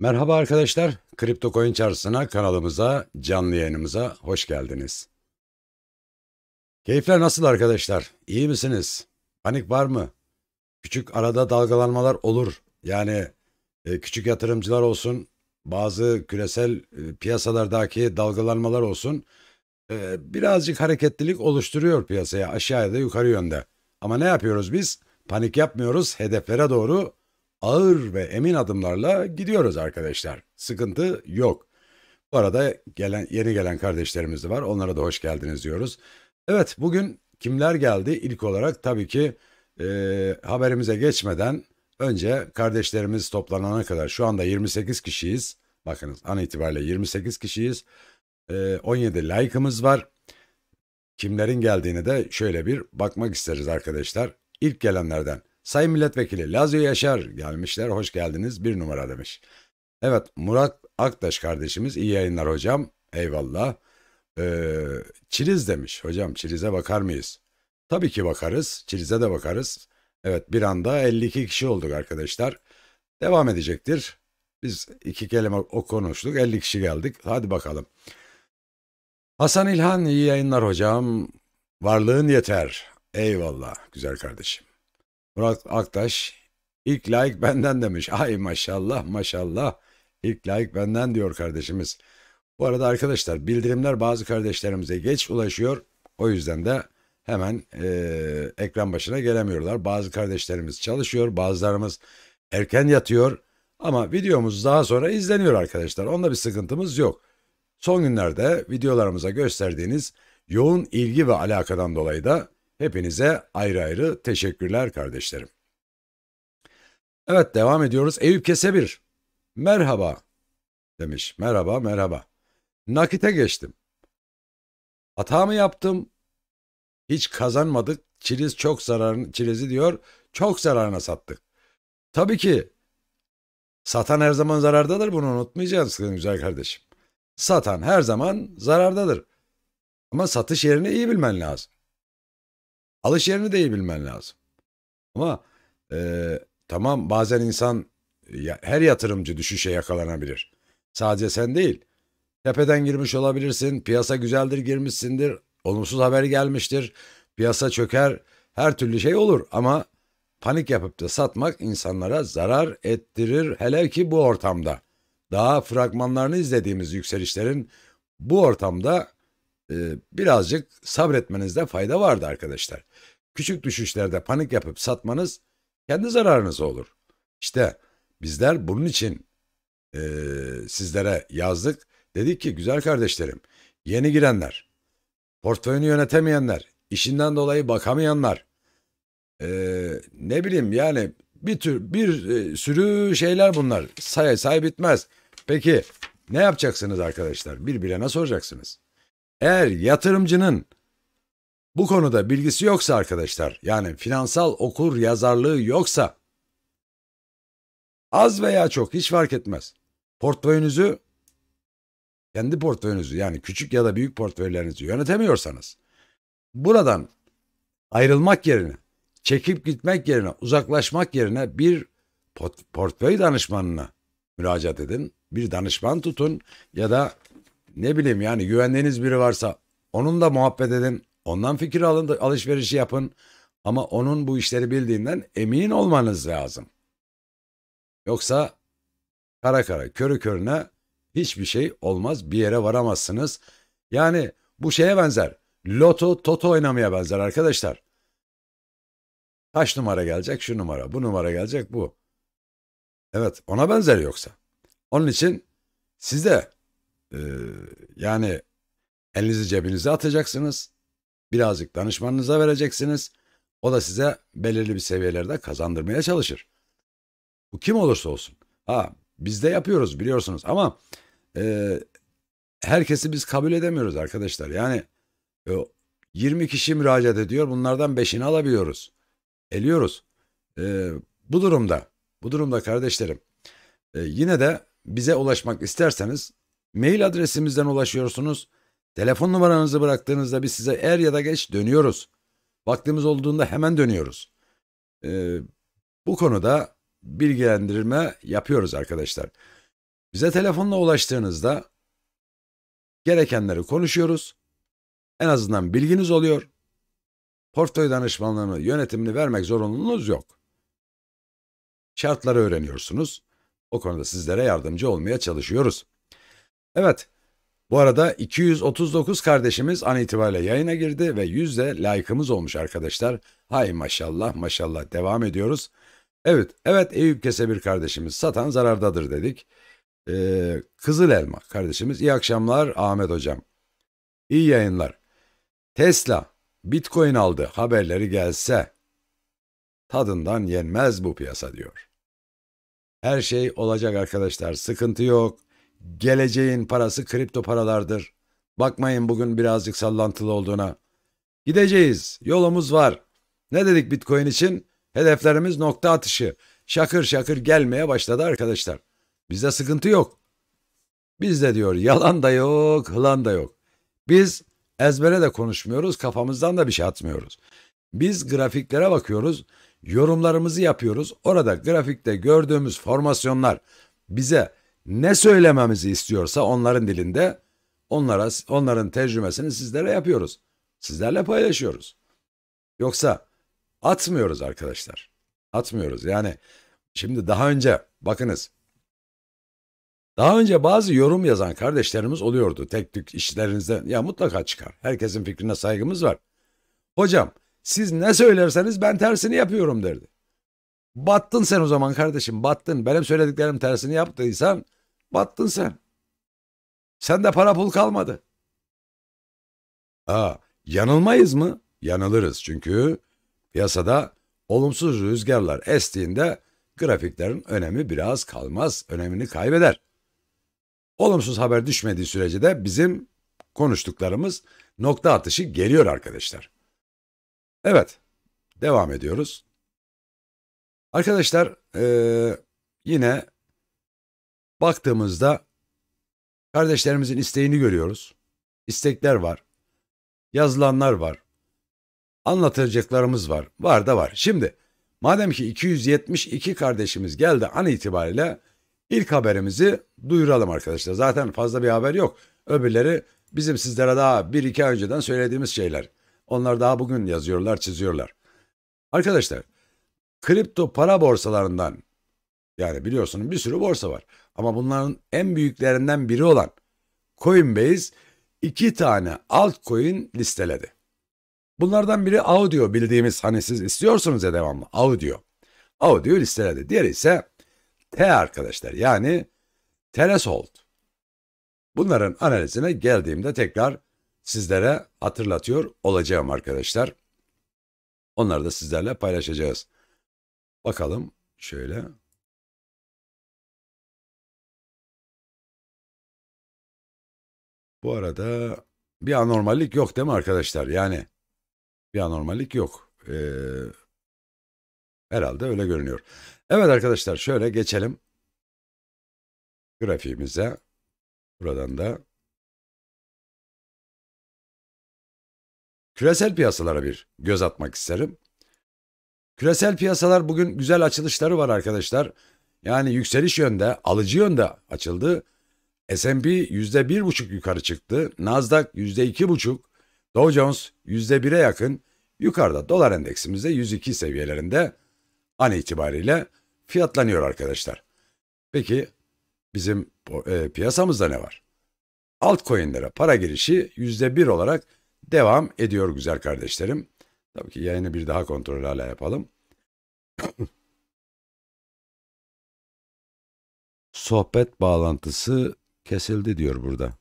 Merhaba arkadaşlar, Kripto Coin Çarşısı'na, kanalımıza, canlı yayınımıza hoş geldiniz. Keyifler nasıl arkadaşlar? İyi misiniz? Panik var mı? Küçük arada dalgalanmalar olur. Yani e, küçük yatırımcılar olsun, bazı küresel e, piyasalardaki dalgalanmalar olsun. E, birazcık hareketlilik oluşturuyor piyasaya aşağıya da yukarı yönde. Ama ne yapıyoruz biz? Panik yapmıyoruz, hedeflere doğru ağır ve emin adımlarla gidiyoruz arkadaşlar. Sıkıntı yok. Bu arada gelen, yeni gelen kardeşlerimiz de var. Onlara da hoş geldiniz diyoruz. Evet bugün kimler geldi? İlk olarak tabii ki e, haberimize geçmeden önce kardeşlerimiz toplanana kadar şu anda 28 kişiyiz. Bakınız an itibariyle 28 kişiyiz. E, 17 like'ımız var. Kimlerin geldiğini de şöyle bir bakmak isteriz arkadaşlar. İlk gelenlerden Sayın Milletvekili Lazio Yaşar gelmişler hoş geldiniz bir numara demiş. Evet Murat Aktaş kardeşimiz iyi yayınlar hocam eyvallah. Ee, çiriz demiş hocam çirize bakar mıyız? Tabii ki bakarız çirize de bakarız. Evet bir anda 52 kişi olduk arkadaşlar. Devam edecektir. Biz iki kelime o konuştuk 50 kişi geldik hadi bakalım. Hasan İlhan iyi yayınlar hocam. Varlığın yeter. Eyvallah güzel kardeşim. Murat Aktaş ilk layık benden demiş. Ay maşallah maşallah ilk layık benden diyor kardeşimiz. Bu arada arkadaşlar bildirimler bazı kardeşlerimize geç ulaşıyor. O yüzden de hemen e, ekran başına gelemiyorlar. Bazı kardeşlerimiz çalışıyor, bazılarımız erken yatıyor. Ama videomuz daha sonra izleniyor arkadaşlar. Onda bir sıkıntımız yok. Son günlerde videolarımıza gösterdiğiniz yoğun ilgi ve alakadan dolayı da Hepinize ayrı ayrı teşekkürler kardeşlerim. Evet devam ediyoruz. Eyüp Kesebir. Merhaba demiş. Merhaba merhaba. Nakite geçtim. Hata mı yaptım? Hiç kazanmadık. Çiliz çok zararın çilizi diyor. Çok zararına sattık. Tabii ki satan her zaman zarardadır. Bunu unutmayacaksın güzel kardeşim. Satan her zaman zarardadır. Ama satış yerini iyi bilmen lazım. Alış yerini de iyi bilmen lazım. Ama e, tamam bazen insan ya, her yatırımcı düşüşe yakalanabilir. Sadece sen değil. Tepeden girmiş olabilirsin. Piyasa güzeldir girmişsindir. Olumsuz haber gelmiştir. Piyasa çöker. Her türlü şey olur ama panik yapıp da satmak insanlara zarar ettirir hele ki bu ortamda. Daha fragmanlarını izlediğimiz yükselişlerin bu ortamda birazcık sabretmenizde fayda vardı arkadaşlar. Küçük düşüşlerde panik yapıp satmanız kendi zararınıza olur. İşte bizler bunun için e, sizlere yazdık. Dedik ki güzel kardeşlerim yeni girenler, portföyünü yönetemeyenler, işinden dolayı bakamayanlar, e, ne bileyim yani bir tür bir e, sürü şeyler bunlar say say bitmez. Peki ne yapacaksınız arkadaşlar? Birbirine soracaksınız. Eğer yatırımcının bu konuda bilgisi yoksa arkadaşlar, yani finansal okur yazarlığı yoksa az veya çok hiç fark etmez. Portföyünüzü kendi portföyünüzü yani küçük ya da büyük portföylerinizi yönetemiyorsanız buradan ayrılmak yerine, çekip gitmek yerine, uzaklaşmak yerine bir portföy danışmanına müracaat edin. Bir danışman tutun ya da ne bileyim yani güvendiğiniz biri varsa onunla muhabbet edin. Ondan fikir alın, alışverişi yapın. Ama onun bu işleri bildiğinden emin olmanız lazım. Yoksa kara kara körü körüne hiçbir şey olmaz bir yere varamazsınız. Yani bu şeye benzer. Loto toto oynamaya benzer arkadaşlar. Kaç numara gelecek şu numara bu numara gelecek bu. Evet ona benzer yoksa. Onun için siz de ee, yani elinizi cebinize atacaksınız. Birazcık danışmanınıza vereceksiniz. O da size belirli bir seviyelerde kazandırmaya çalışır. Bu kim olursa olsun. Ha biz de yapıyoruz biliyorsunuz ama e, herkesi biz kabul edemiyoruz arkadaşlar. Yani e, 20 kişi müracaat ediyor bunlardan 5'ini alabiliyoruz. Eliyoruz. E, bu durumda bu durumda kardeşlerim e, yine de bize ulaşmak isterseniz Mail adresimizden ulaşıyorsunuz. Telefon numaranızı bıraktığınızda biz size er ya da geç dönüyoruz. Vaktimiz olduğunda hemen dönüyoruz. Ee, bu konuda bilgilendirme yapıyoruz arkadaşlar. Bize telefonla ulaştığınızda gerekenleri konuşuyoruz. En azından bilginiz oluyor. Portföy danışmanlığını, yönetimini vermek zorunluluğunuz yok. Şartları öğreniyorsunuz. O konuda sizlere yardımcı olmaya çalışıyoruz. Evet, bu arada 239 kardeşimiz an itibariyle yayına girdi ve 100 de like'ımız olmuş arkadaşlar. Hay maşallah maşallah devam ediyoruz. Evet, evet Eyüp Kesebir kardeşimiz satan zarardadır dedik. Ee, Kızıl Elma kardeşimiz iyi akşamlar Ahmet hocam. İyi yayınlar. Tesla Bitcoin aldı haberleri gelse tadından yenmez bu piyasa diyor. Her şey olacak arkadaşlar sıkıntı yok. Geleceğin parası kripto paralardır. Bakmayın bugün birazcık sallantılı olduğuna. Gideceğiz. Yolumuz var. Ne dedik Bitcoin için? Hedeflerimiz nokta atışı. Şakır şakır gelmeye başladı arkadaşlar. Bizde sıkıntı yok. Bizde diyor yalan da yok, hılan da yok. Biz ezbere de konuşmuyoruz, kafamızdan da bir şey atmıyoruz. Biz grafiklere bakıyoruz, yorumlarımızı yapıyoruz. Orada grafikte gördüğümüz formasyonlar bize ne söylememizi istiyorsa onların dilinde onlara onların tercümesini sizlere yapıyoruz. Sizlerle paylaşıyoruz. Yoksa atmıyoruz arkadaşlar. Atmıyoruz. Yani şimdi daha önce bakınız daha önce bazı yorum yazan kardeşlerimiz oluyordu tek tük işlerinizden. Ya mutlaka çıkar. Herkesin fikrine saygımız var. Hocam siz ne söylerseniz ben tersini yapıyorum derdi. Battın sen o zaman kardeşim battın. Benim söylediklerim tersini yaptıysan Battın sen. Sen de para pul kalmadı. Aa, yanılmayız mı? Yanılırız çünkü piyasada olumsuz rüzgarlar estiğinde grafiklerin önemi biraz kalmaz, önemini kaybeder. Olumsuz haber düşmediği sürece de bizim konuştuklarımız nokta atışı geliyor arkadaşlar. Evet, devam ediyoruz. Arkadaşlar ee, yine baktığımızda kardeşlerimizin isteğini görüyoruz. İstekler var. Yazılanlar var. Anlatacaklarımız var. Var da var. Şimdi madem ki 272 kardeşimiz geldi an itibariyle ilk haberimizi duyuralım arkadaşlar. Zaten fazla bir haber yok. Öbürleri bizim sizlere daha bir iki ay önceden söylediğimiz şeyler. Onlar daha bugün yazıyorlar, çiziyorlar. Arkadaşlar kripto para borsalarından yani biliyorsunuz bir sürü borsa var. Ama bunların en büyüklerinden biri olan Coinbase iki tane altcoin listeledi. Bunlardan biri Audio bildiğimiz hani siz istiyorsunuz ya devamlı Audio. Audio listeledi. Diğeri ise T arkadaşlar yani Tereshold. Bunların analizine geldiğimde tekrar sizlere hatırlatıyor olacağım arkadaşlar. Onları da sizlerle paylaşacağız. Bakalım şöyle. Bu arada bir anormallik yok değil mi arkadaşlar? Yani bir anormallik yok. Ee, herhalde öyle görünüyor. Evet arkadaşlar şöyle geçelim grafiğimize. Buradan da küresel piyasalara bir göz atmak isterim. Küresel piyasalar bugün güzel açılışları var arkadaşlar. Yani yükseliş yönde, alıcı yönde açıldı. S&P %1,5 yukarı çıktı, Nasdaq %2,5, Dow Jones %1'e yakın, yukarıda dolar endeksimizde 102 seviyelerinde an itibariyle fiyatlanıyor arkadaşlar. Peki bizim e, piyasamızda ne var? Altcoin'lere para girişi %1 olarak devam ediyor güzel kardeşlerim. Tabii ki yayını bir daha kontrol hala yapalım. Sohbet bağlantısı kesildi diyor burada.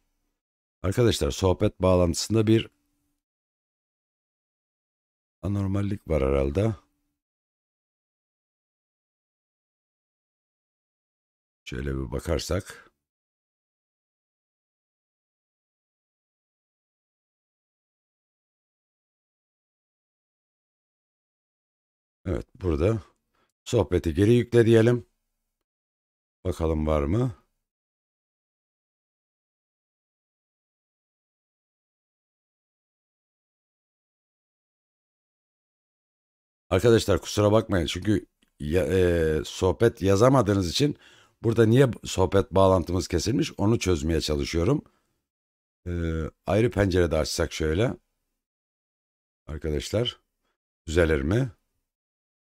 Arkadaşlar sohbet bağlantısında bir anormallik var herhalde. Şöyle bir bakarsak. Evet burada sohbeti geri yükle diyelim. Bakalım var mı? Arkadaşlar kusura bakmayın çünkü ya, e, sohbet yazamadığınız için burada niye sohbet bağlantımız kesilmiş onu çözmeye çalışıyorum. E, ayrı pencerede açsak şöyle. Arkadaşlar düzelir mi?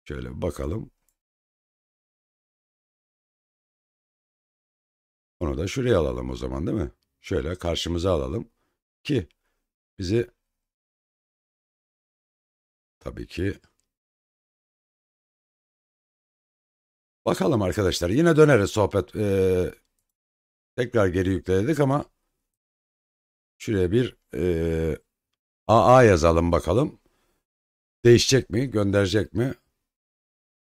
Şöyle bakalım. Onu da şuraya alalım o zaman değil mi? Şöyle karşımıza alalım ki bizi tabii ki Bakalım arkadaşlar yine döneriz sohbet. Ee, tekrar geri yükledik ama şuraya bir e, AA yazalım bakalım. Değişecek mi? Gönderecek mi?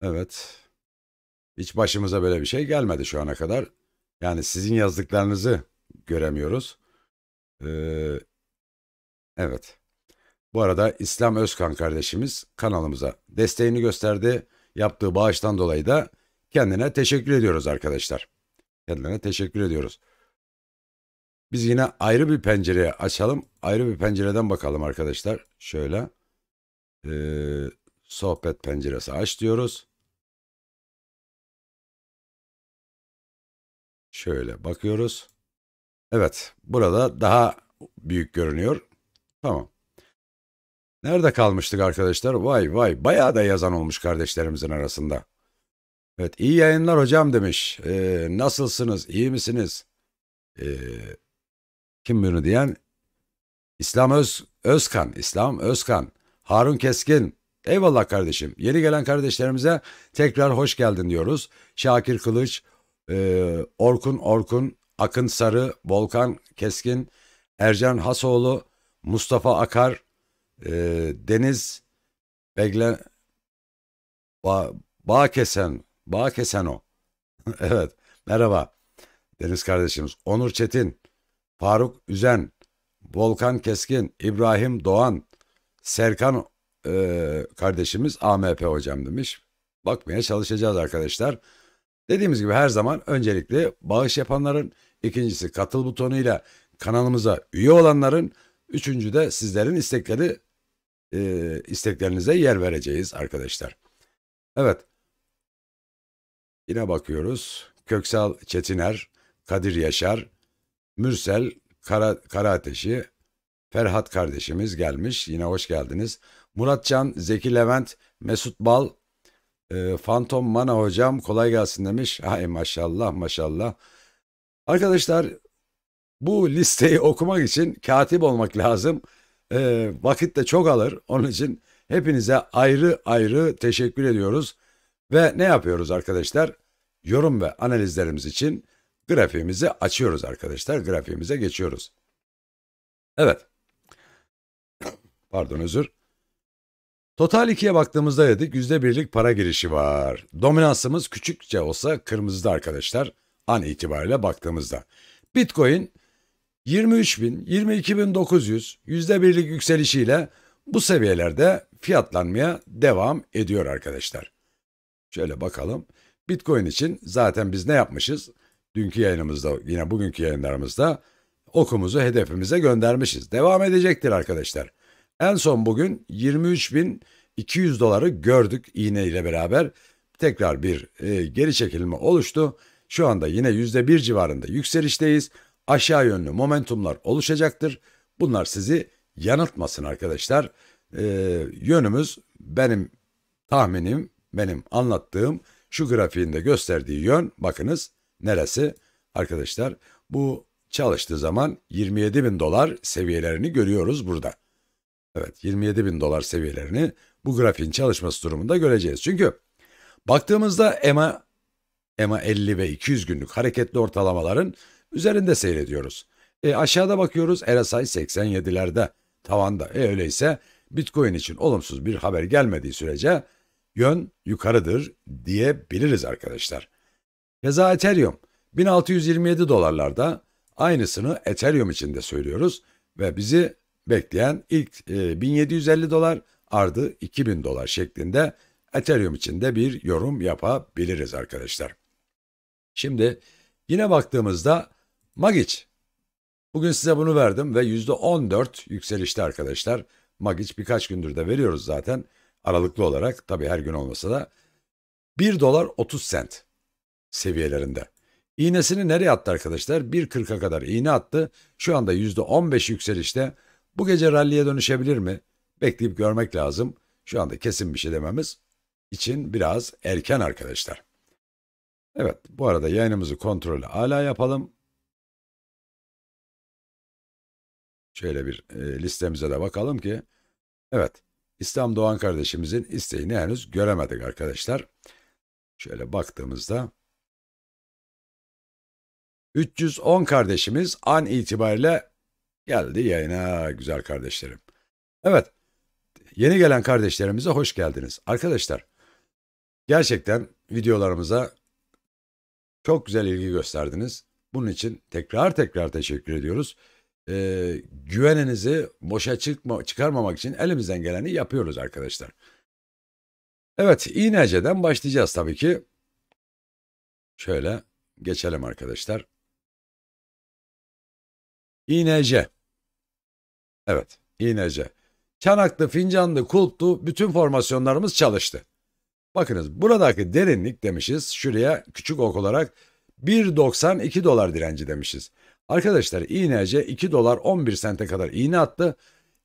Evet. Hiç başımıza böyle bir şey gelmedi şu ana kadar. Yani sizin yazdıklarınızı göremiyoruz. Ee, evet. Bu arada İslam Özkan kardeşimiz kanalımıza desteğini gösterdi. Yaptığı bağıştan dolayı da Kendine teşekkür ediyoruz arkadaşlar. Kendine teşekkür ediyoruz. Biz yine ayrı bir pencereye açalım. Ayrı bir pencereden bakalım arkadaşlar. Şöyle. Ee, sohbet penceresi aç diyoruz. Şöyle bakıyoruz. Evet. Burada daha büyük görünüyor. Tamam. Nerede kalmıştık arkadaşlar? Vay vay bayağı da yazan olmuş kardeşlerimizin arasında. Evet iyi yayınlar hocam demiş. Ee, nasılsınız? İyi misiniz? Ee, kim bunu diyen? İslam Öz, Özkan. İslam Özkan. Harun Keskin. Eyvallah kardeşim. Yeni gelen kardeşlerimize tekrar hoş geldin diyoruz. Şakir Kılıç, e, Orkun Orkun, Akın Sarı, Volkan Keskin, Ercan Hasoğlu, Mustafa Akar, e, Deniz Begle, ba, Bağkesen Bağ kesen o. evet. Merhaba. Deniz kardeşimiz. Onur Çetin. Faruk Üzen. Volkan Keskin. İbrahim Doğan. Serkan e, kardeşimiz AMP hocam demiş. Bakmaya çalışacağız arkadaşlar. Dediğimiz gibi her zaman öncelikle bağış yapanların, ikincisi katıl butonuyla kanalımıza üye olanların, üçüncü de sizlerin istekleri e, isteklerinize yer vereceğiz arkadaşlar. Evet Yine bakıyoruz. Köksal Çetiner, Kadir Yaşar, Mürsel Kara, Ateşi, Ferhat kardeşimiz gelmiş. Yine hoş geldiniz. Muratcan, Zeki Levent, Mesut Bal, e, Fantom Mana hocam kolay gelsin demiş. Ay maşallah maşallah. Arkadaşlar bu listeyi okumak için katip olmak lazım. E, vakit de çok alır. Onun için hepinize ayrı ayrı teşekkür ediyoruz. Ve ne yapıyoruz arkadaşlar? Yorum ve analizlerimiz için grafiğimizi açıyoruz arkadaşlar. Grafiğimize geçiyoruz. Evet. Pardon özür. Total 2'ye baktığımızda dedik %1'lik para girişi var. Dominansımız küçükçe olsa kırmızıda arkadaşlar an itibariyle baktığımızda. Bitcoin 23.000, 22.900 %1'lik yükselişiyle bu seviyelerde fiyatlanmaya devam ediyor arkadaşlar. Şöyle bakalım. Bitcoin için zaten biz ne yapmışız? Dünkü yayınımızda yine bugünkü yayınlarımızda okumuzu hedefimize göndermişiz. Devam edecektir arkadaşlar. En son bugün 23.200 doları gördük iğne ile beraber. Tekrar bir e, geri çekilme oluştu. Şu anda yine %1 civarında yükselişteyiz. Aşağı yönlü momentumlar oluşacaktır. Bunlar sizi yanıltmasın arkadaşlar. E, yönümüz benim tahminim benim anlattığım şu grafiğinde gösterdiği yön bakınız neresi? Arkadaşlar bu çalıştığı zaman 27 bin dolar seviyelerini görüyoruz burada. Evet 27 bin dolar seviyelerini bu grafiğin çalışması durumunda göreceğiz. Çünkü baktığımızda EMA, EMA 50 ve 200 günlük hareketli ortalamaların üzerinde seyrediyoruz. E, aşağıda bakıyoruz RSI 87'lerde tavanda. E öyleyse Bitcoin için olumsuz bir haber gelmediği sürece Yön yukarıdır diyebiliriz arkadaşlar. Keza Ethereum 1627 dolarlarda aynısını Ethereum için de söylüyoruz ve bizi bekleyen ilk e, 1750 dolar ardı 2000 dolar şeklinde Ethereum için de bir yorum yapabiliriz arkadaşlar. Şimdi yine baktığımızda Magic. Bugün size bunu verdim ve %14 yükselişte arkadaşlar. Magic birkaç gündür de veriyoruz zaten aralıklı olarak tabi her gün olmasa da 1 dolar 30 sent seviyelerinde. İğnesini nereye attı arkadaşlar? 1.40'a kadar iğne attı. Şu anda %15 yükselişte. Bu gece ralliye dönüşebilir mi? Bekleyip görmek lazım. Şu anda kesin bir şey dememiz için biraz erken arkadaşlar. Evet bu arada yayınımızı kontrolü hala yapalım. Şöyle bir e, listemize de bakalım ki. Evet İslam Doğan kardeşimizin isteğini henüz göremedik arkadaşlar. Şöyle baktığımızda 310 kardeşimiz an itibariyle geldi yayına güzel kardeşlerim. Evet yeni gelen kardeşlerimize hoş geldiniz. Arkadaşlar gerçekten videolarımıza çok güzel ilgi gösterdiniz. Bunun için tekrar tekrar teşekkür ediyoruz e, güveninizi boşa çıkma, çıkarmamak için elimizden geleni yapıyoruz arkadaşlar. Evet İğnece'den başlayacağız tabii ki. Şöyle geçelim arkadaşlar. İğnece. Evet iğnece. Çanaklı, fincanlı, kulptu bütün formasyonlarımız çalıştı. Bakınız buradaki derinlik demişiz. Şuraya küçük ok olarak 1.92 dolar direnci demişiz. Arkadaşlar iğnece 2 dolar 11 sente kadar iğne attı.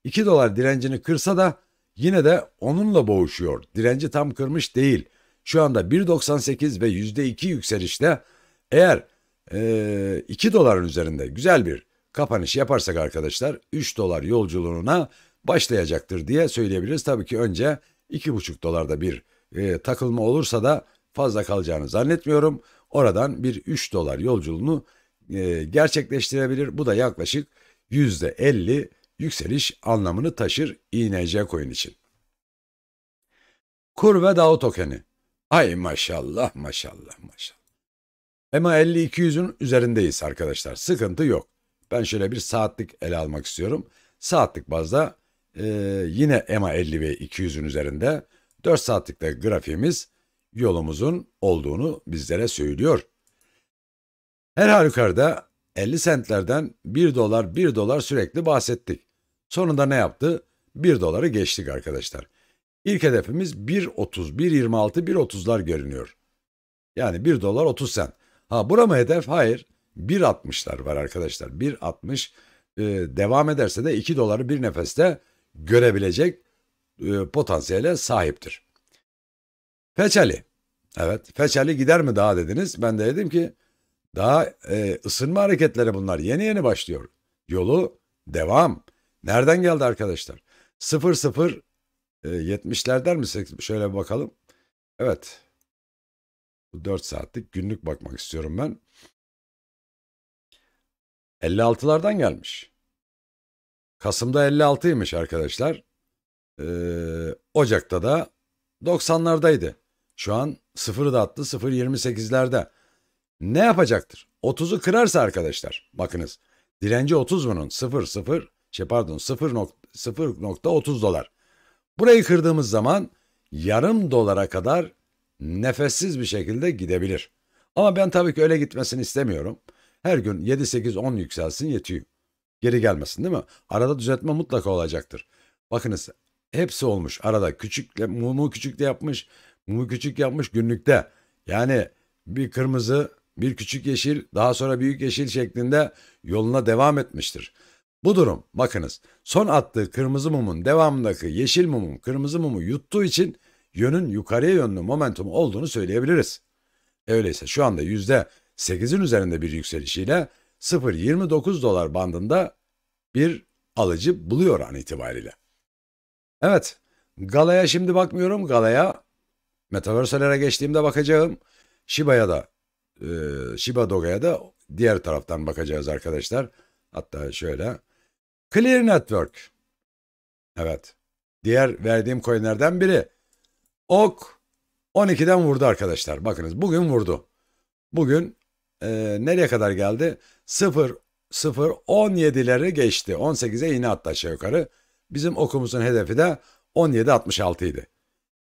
2 dolar direncini kırsa da yine de onunla boğuşuyor. Direnci tam kırmış değil. Şu anda 1.98 ve %2 yükselişte eğer e, 2 doların üzerinde güzel bir kapanış yaparsak arkadaşlar 3 dolar yolculuğuna başlayacaktır diye söyleyebiliriz. Tabii ki önce 2.5 dolarda bir e, takılma olursa da fazla kalacağını zannetmiyorum. Oradan bir 3 dolar yolculuğunu e, gerçekleştirebilir. Bu da yaklaşık %50 yükseliş anlamını taşır INC coin için. Kur ve DAO tokeni. Ay maşallah maşallah maşallah. EMA 50-200'ün üzerindeyiz arkadaşlar. Sıkıntı yok. Ben şöyle bir saatlik ele almak istiyorum. Saatlik bazda e, yine EMA 50 ve 200'ün üzerinde 4 saatlikte grafiğimiz yolumuzun olduğunu bizlere söylüyor. Her halükarda 50 sentlerden 1 dolar 1 dolar sürekli bahsettik. Sonunda ne yaptı? 1 doları geçtik arkadaşlar. İlk hedefimiz 1.30, 1.26, 1.30'lar görünüyor. Yani 1 dolar 30 sent. Ha bura mı hedef? Hayır. 1.60'lar var arkadaşlar. 1.60 e, devam ederse de 2 doları bir nefeste görebilecek e, potansiyele sahiptir. Feçali. Evet Feçali gider mi daha dediniz. Ben de dedim ki daha e, ısınma hareketleri bunlar yeni yeni başlıyor. Yolu devam. Nereden geldi arkadaşlar? 00 e, der mi? Şöyle bir bakalım. Evet. bu 4 saatlik günlük bakmak istiyorum ben. 56'lardan gelmiş. Kasım'da 56'ymış arkadaşlar. Ee, Ocak'ta da 90'lardaydı. Şu an sıfırı da attı 0.28'lerde. Ne yapacaktır? 30'u kırarsa arkadaşlar bakınız direnci 30 bunun 0 0 şey pardon 0.30 dolar. Burayı kırdığımız zaman yarım dolara kadar nefessiz bir şekilde gidebilir. Ama ben tabii ki öyle gitmesini istemiyorum. Her gün 7 8 10 yükselsin yetiyor. Geri gelmesin değil mi? Arada düzeltme mutlaka olacaktır. Bakınız hepsi olmuş. Arada küçükle mumu küçük de yapmış, mumu küçük yapmış günlükte. Yani bir kırmızı bir küçük yeşil, daha sonra büyük yeşil şeklinde yoluna devam etmiştir. Bu durum bakınız son attığı kırmızı mumun devamındaki yeşil mumun kırmızı mumu yuttuğu için yönün yukarıya yönlü momentum olduğunu söyleyebiliriz. Öyleyse şu anda %8'in üzerinde bir yükselişiyle 0.29 dolar bandında bir alıcı buluyor an itibariyle. Evet, Gala'ya şimdi bakmıyorum. Gala'ya Metaverse'lere geçtiğimde bakacağım. Shiba'ya da e, Shiba Doga'ya da diğer taraftan bakacağız arkadaşlar. Hatta şöyle. Clear Network. Evet. Diğer verdiğim coinlerden biri. Ok 12'den vurdu arkadaşlar. Bakınız bugün vurdu. Bugün e, nereye kadar geldi? 0 0 17'leri geçti. 18'e yine attı aşağı yukarı. Bizim okumuzun hedefi de 17.66 idi.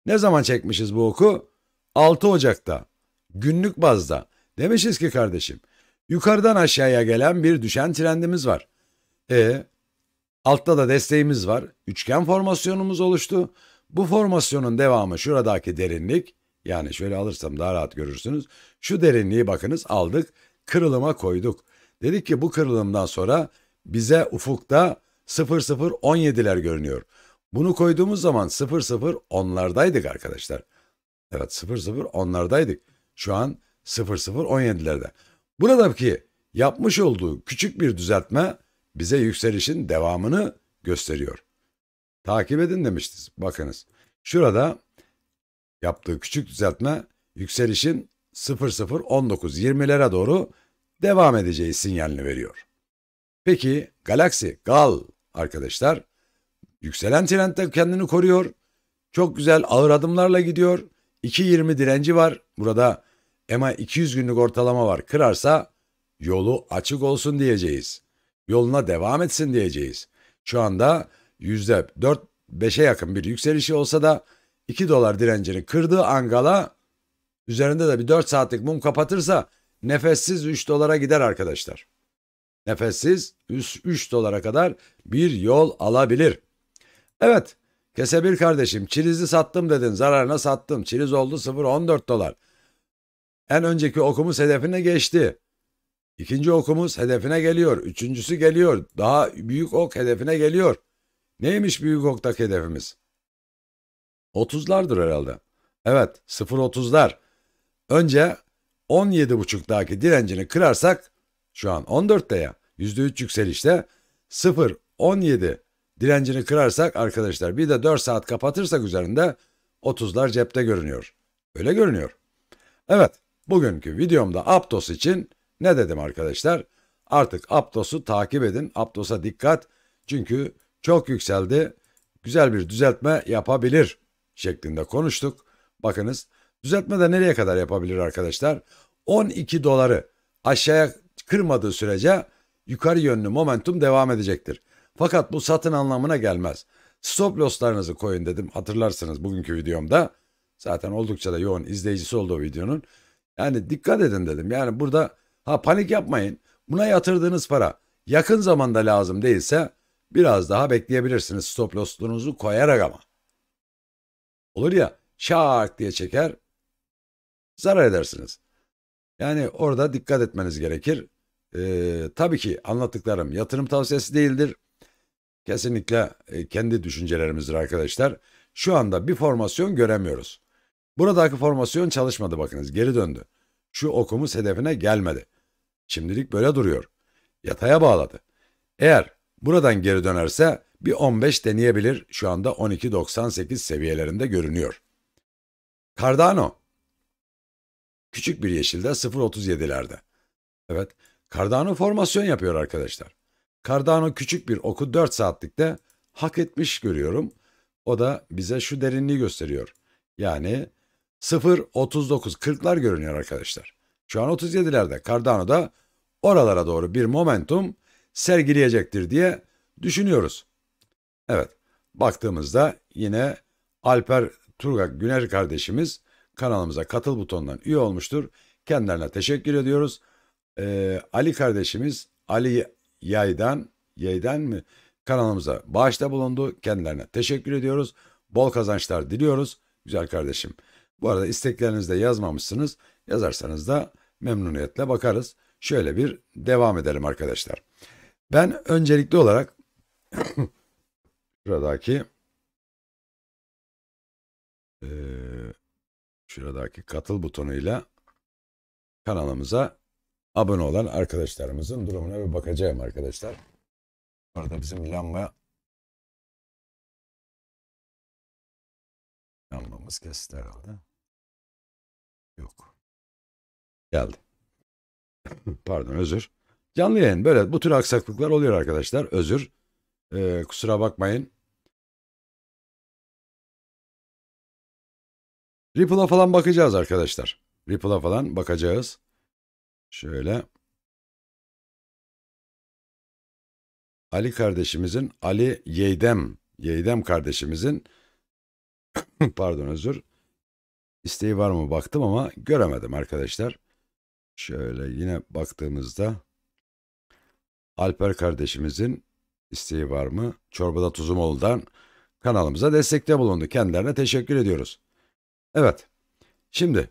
Ne zaman çekmişiz bu oku? 6 Ocak'ta. Günlük bazda. Demişiz ki kardeşim, yukarıdan aşağıya gelen bir düşen trendimiz var. E altta da desteğimiz var. Üçgen formasyonumuz oluştu. Bu formasyonun devamı şuradaki derinlik. Yani şöyle alırsam daha rahat görürsünüz. Şu derinliği bakınız aldık, kırılıma koyduk. Dedik ki bu kırılımdan sonra bize ufukta 0017'ler görünüyor. Bunu koyduğumuz zaman 00 onlardaydık arkadaşlar. Evet 00 onlardaydık. Şu an 00.17'lerde. Buradaki yapmış olduğu küçük bir düzeltme bize yükselişin devamını gösteriyor. Takip edin demiştiz. Bakınız şurada yaptığı küçük düzeltme yükselişin 00.19.20'lere doğru devam edeceği sinyalini veriyor. Peki Galaxy Gal arkadaşlar yükselen trendde kendini koruyor. Çok güzel ağır adımlarla gidiyor. 2.20 direnci var. Burada EMA 200 günlük ortalama var kırarsa yolu açık olsun diyeceğiz. Yoluna devam etsin diyeceğiz. Şu anda %4-5'e yakın bir yükselişi olsa da 2 dolar direncini kırdığı angala üzerinde de bir 4 saatlik mum kapatırsa nefessiz 3 dolara gider arkadaşlar. Nefessiz 3 dolara kadar bir yol alabilir. Evet kese bir kardeşim çirizi sattım dedin zararına sattım çiriz oldu 0.14 dolar. En önceki okumuz hedefine geçti. İkinci okumuz hedefine geliyor. Üçüncüsü geliyor. Daha büyük ok hedefine geliyor. Neymiş büyük oktaki hedefimiz? 30'lardır herhalde. Evet 0.30'lar. Önce 17.5'daki direncini kırarsak şu an 14'te ya %3 yükselişte 0.17 direncini kırarsak arkadaşlar bir de 4 saat kapatırsak üzerinde 30'lar cepte görünüyor. Öyle görünüyor. Evet Bugünkü videomda Aptos için ne dedim arkadaşlar? Artık Aptos'u takip edin. Aptos'a dikkat. Çünkü çok yükseldi. Güzel bir düzeltme yapabilir şeklinde konuştuk. Bakınız düzeltme de nereye kadar yapabilir arkadaşlar? 12 doları aşağıya kırmadığı sürece yukarı yönlü momentum devam edecektir. Fakat bu satın anlamına gelmez. Stop losslarınızı koyun dedim hatırlarsınız bugünkü videomda. Zaten oldukça da yoğun izleyicisi olduğu videonun. Yani dikkat edin dedim. Yani burada ha panik yapmayın. Buna yatırdığınız para yakın zamanda lazım değilse biraz daha bekleyebilirsiniz stop loss'unuzu koyarak ama. Olur ya şak diye çeker zarar edersiniz. Yani orada dikkat etmeniz gerekir. Ee, tabii ki anlattıklarım yatırım tavsiyesi değildir. Kesinlikle e, kendi düşüncelerimizdir arkadaşlar. Şu anda bir formasyon göremiyoruz. Buradaki formasyon çalışmadı bakınız geri döndü. Şu okumuz hedefine gelmedi. Şimdilik böyle duruyor. Yataya bağladı. Eğer buradan geri dönerse bir 15 deneyebilir şu anda 12.98 seviyelerinde görünüyor. Cardano küçük bir yeşilde 0.37'lerde. Evet Cardano formasyon yapıyor arkadaşlar. Cardano küçük bir oku 4 saatlikte hak etmiş görüyorum. O da bize şu derinliği gösteriyor. Yani 0, 39, 40'lar görünüyor arkadaşlar. Şu an 37'lerde da oralara doğru bir momentum sergileyecektir diye düşünüyoruz. Evet baktığımızda yine Alper Turgak Güner kardeşimiz kanalımıza katıl butonundan üye olmuştur. Kendilerine teşekkür ediyoruz. Ee, Ali kardeşimiz Ali Yaydan, Yaydan mı? Kanalımıza bağışta bulundu. Kendilerine teşekkür ediyoruz. Bol kazançlar diliyoruz. Güzel kardeşim. Bu arada isteklerinizi de yazmamışsınız. Yazarsanız da memnuniyetle bakarız. Şöyle bir devam edelim arkadaşlar. Ben öncelikli olarak şuradaki e, şuradaki katıl butonuyla kanalımıza abone olan arkadaşlarımızın durumuna bir bakacağım arkadaşlar. Bu arada bizim lamba lambamız kesti herhalde. Yok. Geldi. Pardon özür. Canlı yayın böyle bu tür aksaklıklar oluyor arkadaşlar. Özür. Ee, kusura bakmayın. Ripple'a falan bakacağız arkadaşlar. Ripple'a falan bakacağız. Şöyle. Ali kardeşimizin, Ali Yeydem, Yeydem kardeşimizin, pardon özür, İsteği var mı baktım ama göremedim arkadaşlar. Şöyle yine baktığımızda Alper kardeşimizin isteği var mı? Çorbada tuzum oldan kanalımıza destekte bulundu. Kendilerine teşekkür ediyoruz. Evet. Şimdi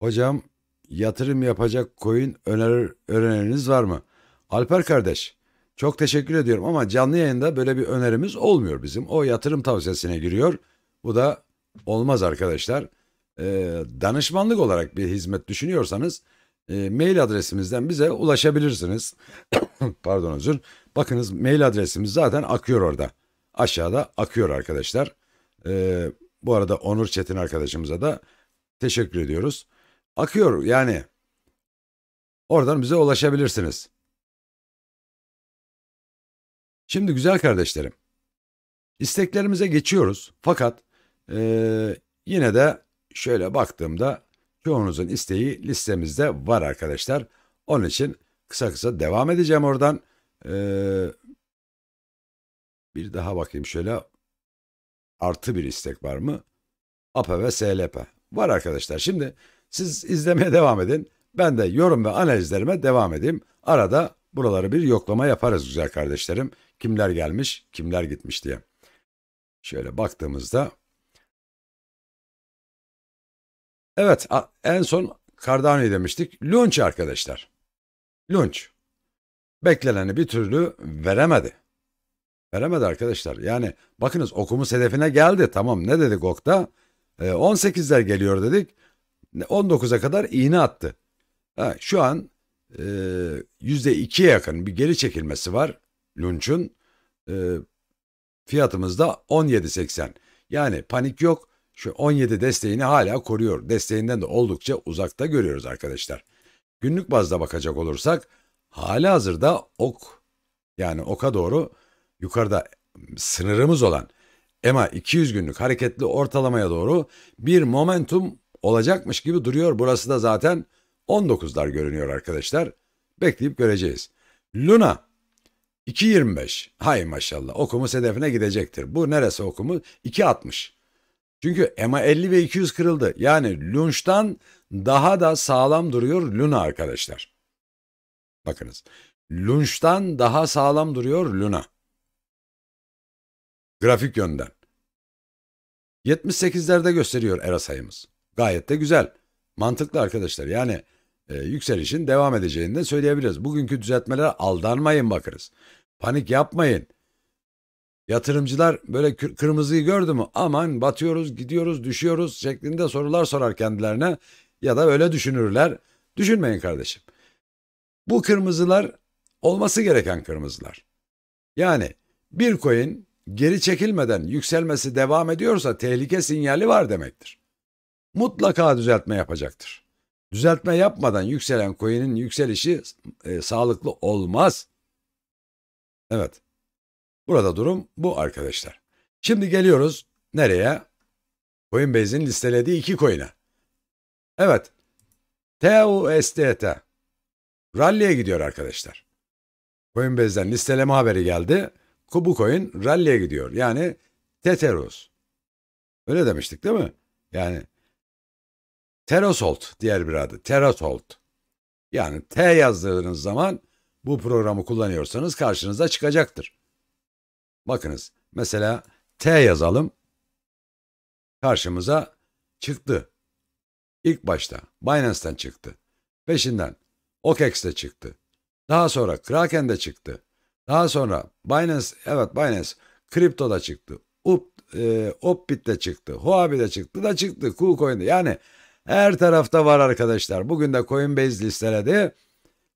hocam yatırım yapacak coin önerir, öneriniz var mı? Alper kardeş çok teşekkür ediyorum ama canlı yayında böyle bir önerimiz olmuyor bizim. O yatırım tavsiyesine giriyor. Bu da olmaz arkadaşlar. Ee, danışmanlık olarak bir hizmet düşünüyorsanız e, mail adresimizden bize ulaşabilirsiniz. Pardon özür. Bakınız mail adresimiz zaten akıyor orada. Aşağıda akıyor arkadaşlar. Ee, bu arada Onur Çetin arkadaşımıza da teşekkür ediyoruz. Akıyor yani. Oradan bize ulaşabilirsiniz. Şimdi güzel kardeşlerim, isteklerimize geçiyoruz fakat ee, yine de şöyle baktığımda çoğunuzun isteği listemizde var arkadaşlar. Onun için kısa kısa devam edeceğim oradan. Ee, bir daha bakayım şöyle. Artı bir istek var mı? AP ve SLP. Var arkadaşlar. Şimdi siz izlemeye devam edin. Ben de yorum ve analizlerime devam edeyim. Arada buraları bir yoklama yaparız güzel kardeşlerim. Kimler gelmiş, kimler gitmiş diye. Şöyle baktığımızda Evet en son Cardano'yu demiştik. Lunch arkadaşlar. Lunch. Bekleneni bir türlü veremedi. Veremedi arkadaşlar. Yani bakınız okumuz hedefine geldi. Tamam ne dedik okta? 18'ler e, geliyor dedik. 19'a kadar iğne attı. Ha, şu an e, %2'ye yakın bir geri çekilmesi var Lunch'un. E, fiyatımız da 17.80. Yani panik yok. Şu 17 desteğini hala koruyor. Desteğinden de oldukça uzakta görüyoruz arkadaşlar. Günlük bazda bakacak olursak hala hazırda ok yani oka doğru yukarıda ıı, sınırımız olan EMA 200 günlük hareketli ortalamaya doğru bir momentum olacakmış gibi duruyor. Burası da zaten 19'lar görünüyor arkadaşlar. Bekleyip göreceğiz. Luna 2.25. Hay maşallah okumuz hedefine gidecektir. Bu neresi okumuz? 2.60. Çünkü EMA 50 ve 200 kırıldı. Yani Lunch'tan daha da sağlam duruyor Luna arkadaşlar. Bakınız. Lunch'tan daha sağlam duruyor Luna. Grafik yönden. 78'lerde gösteriyor era sayımız. Gayet de güzel. Mantıklı arkadaşlar. Yani e, yükselişin devam edeceğini de söyleyebiliriz. Bugünkü düzeltmelere aldanmayın bakınız. Panik yapmayın. Yatırımcılar böyle kırmızıyı gördü mü aman batıyoruz gidiyoruz düşüyoruz şeklinde sorular sorar kendilerine ya da öyle düşünürler. Düşünmeyin kardeşim. Bu kırmızılar olması gereken kırmızılar. Yani bir coin geri çekilmeden yükselmesi devam ediyorsa tehlike sinyali var demektir. Mutlaka düzeltme yapacaktır. Düzeltme yapmadan yükselen coin'in yükselişi e, sağlıklı olmaz. Evet. Burada durum bu arkadaşlar. Şimdi geliyoruz nereye? Coinbase'in listelediği iki coin'e. Evet. TUSDT. Rally'e gidiyor arkadaşlar. Coinbase'den listeleme haberi geldi. Bu coin rally'e gidiyor. Yani Tetheros. Öyle demiştik değil mi? Yani Terasolt diğer bir adı. Terasolt. Yani T yazdığınız zaman bu programı kullanıyorsanız karşınıza çıkacaktır. Bakınız mesela T yazalım. Karşımıza çıktı. İlk başta Binance'ten çıktı. Peşinden OKEX'te çıktı. Daha sonra Kraken'de çıktı. Daha sonra Binance, evet Binance kriptoda çıktı. Up, e, Opbit'te çıktı. Huobi'de çıktı da çıktı. KuCoin'de yani her tarafta var arkadaşlar. Bugün de Coinbase listeledi.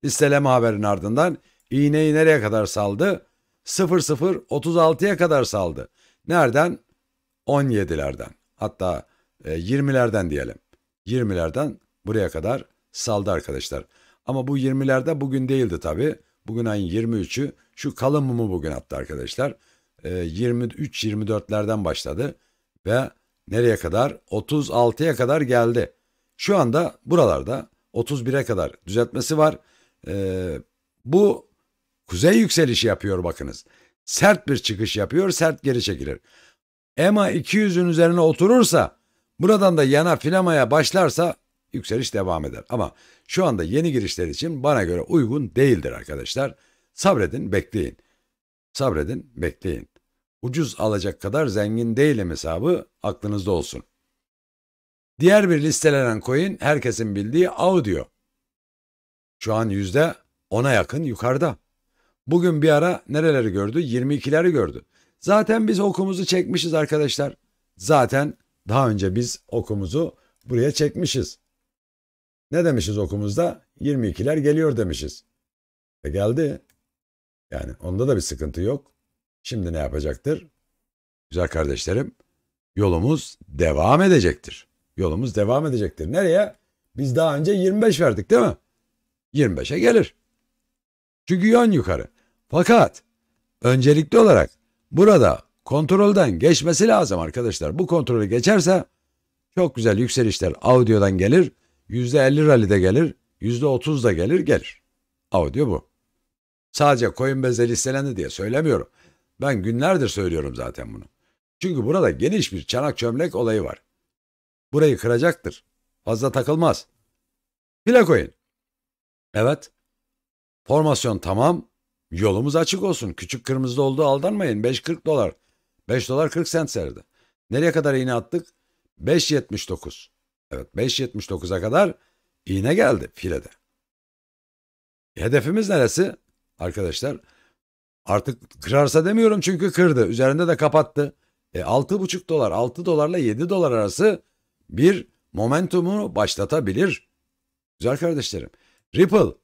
Listeleme haberinin ardından iğneyi nereye kadar saldı? 0-0-36'ya kadar saldı. Nereden? 17'lerden. Hatta 20'lerden e, diyelim. 20'lerden buraya kadar saldı arkadaşlar. Ama bu 20'lerde bugün değildi tabi. Bugün ayın 23'ü. Şu kalın mumu bugün attı arkadaşlar. 23-24'lerden e, başladı. Ve nereye kadar? 36'ya kadar geldi. Şu anda buralarda 31'e kadar düzeltmesi var. E, bu Kuzey yükselişi yapıyor bakınız. Sert bir çıkış yapıyor, sert geri çekilir. EMA 200'ün üzerine oturursa, buradan da yana filamaya başlarsa yükseliş devam eder. Ama şu anda yeni girişler için bana göre uygun değildir arkadaşlar. Sabredin, bekleyin. Sabredin, bekleyin. Ucuz alacak kadar zengin değilim hesabı aklınızda olsun. Diğer bir listelenen coin herkesin bildiği Audio. Şu an yüzde %10'a yakın yukarıda. Bugün bir ara nereleri gördü? 22'leri gördü. Zaten biz okumuzu çekmişiz arkadaşlar. Zaten daha önce biz okumuzu buraya çekmişiz. Ne demişiz okumuzda? 22'ler geliyor demişiz. E geldi. Yani onda da bir sıkıntı yok. Şimdi ne yapacaktır? Güzel kardeşlerim, yolumuz devam edecektir. Yolumuz devam edecektir. Nereye? Biz daha önce 25 verdik değil mi? 25'e gelir. Çünkü yön yukarı. Fakat öncelikli olarak burada kontrolden geçmesi lazım arkadaşlar. Bu kontrolü geçerse çok güzel yükselişler audiodan gelir. %50 rallide gelir. %30 da gelir gelir. Audio bu. Sadece Coinbase'de listelendi diye söylemiyorum. Ben günlerdir söylüyorum zaten bunu. Çünkü burada geniş bir çanak çömlek olayı var. Burayı kıracaktır. Fazla takılmaz. Plakoin. Evet. Formasyon tamam. Yolumuz açık olsun. Küçük kırmızı oldu. aldanmayın. 5.40 dolar. 5 dolar 40 sent serdi. Nereye kadar iğne attık? 5.79. Evet 5.79'a kadar iğne geldi filede. Hedefimiz neresi? Arkadaşlar artık kırarsa demiyorum çünkü kırdı. Üzerinde de kapattı. E, 6.5 dolar 6 dolarla 7 dolar arası bir momentumu başlatabilir. Güzel kardeşlerim. Ripple.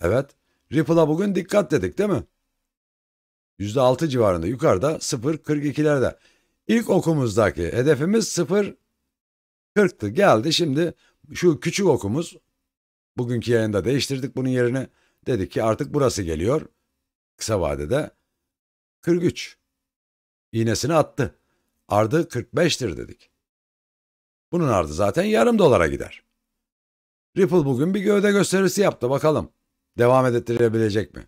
Evet Ripple'a bugün dikkat dedik değil mi? %6 civarında yukarıda 0.42'lerde. İlk okumuzdaki hedefimiz 0.40'tı geldi şimdi şu küçük okumuz bugünkü yayında değiştirdik bunun yerine dedik ki artık burası geliyor kısa vadede 43 iğnesini attı ardı 45'tir dedik. Bunun ardı zaten yarım dolara gider. Ripple bugün bir gövde gösterisi yaptı bakalım. Devam ettirebilecek mi?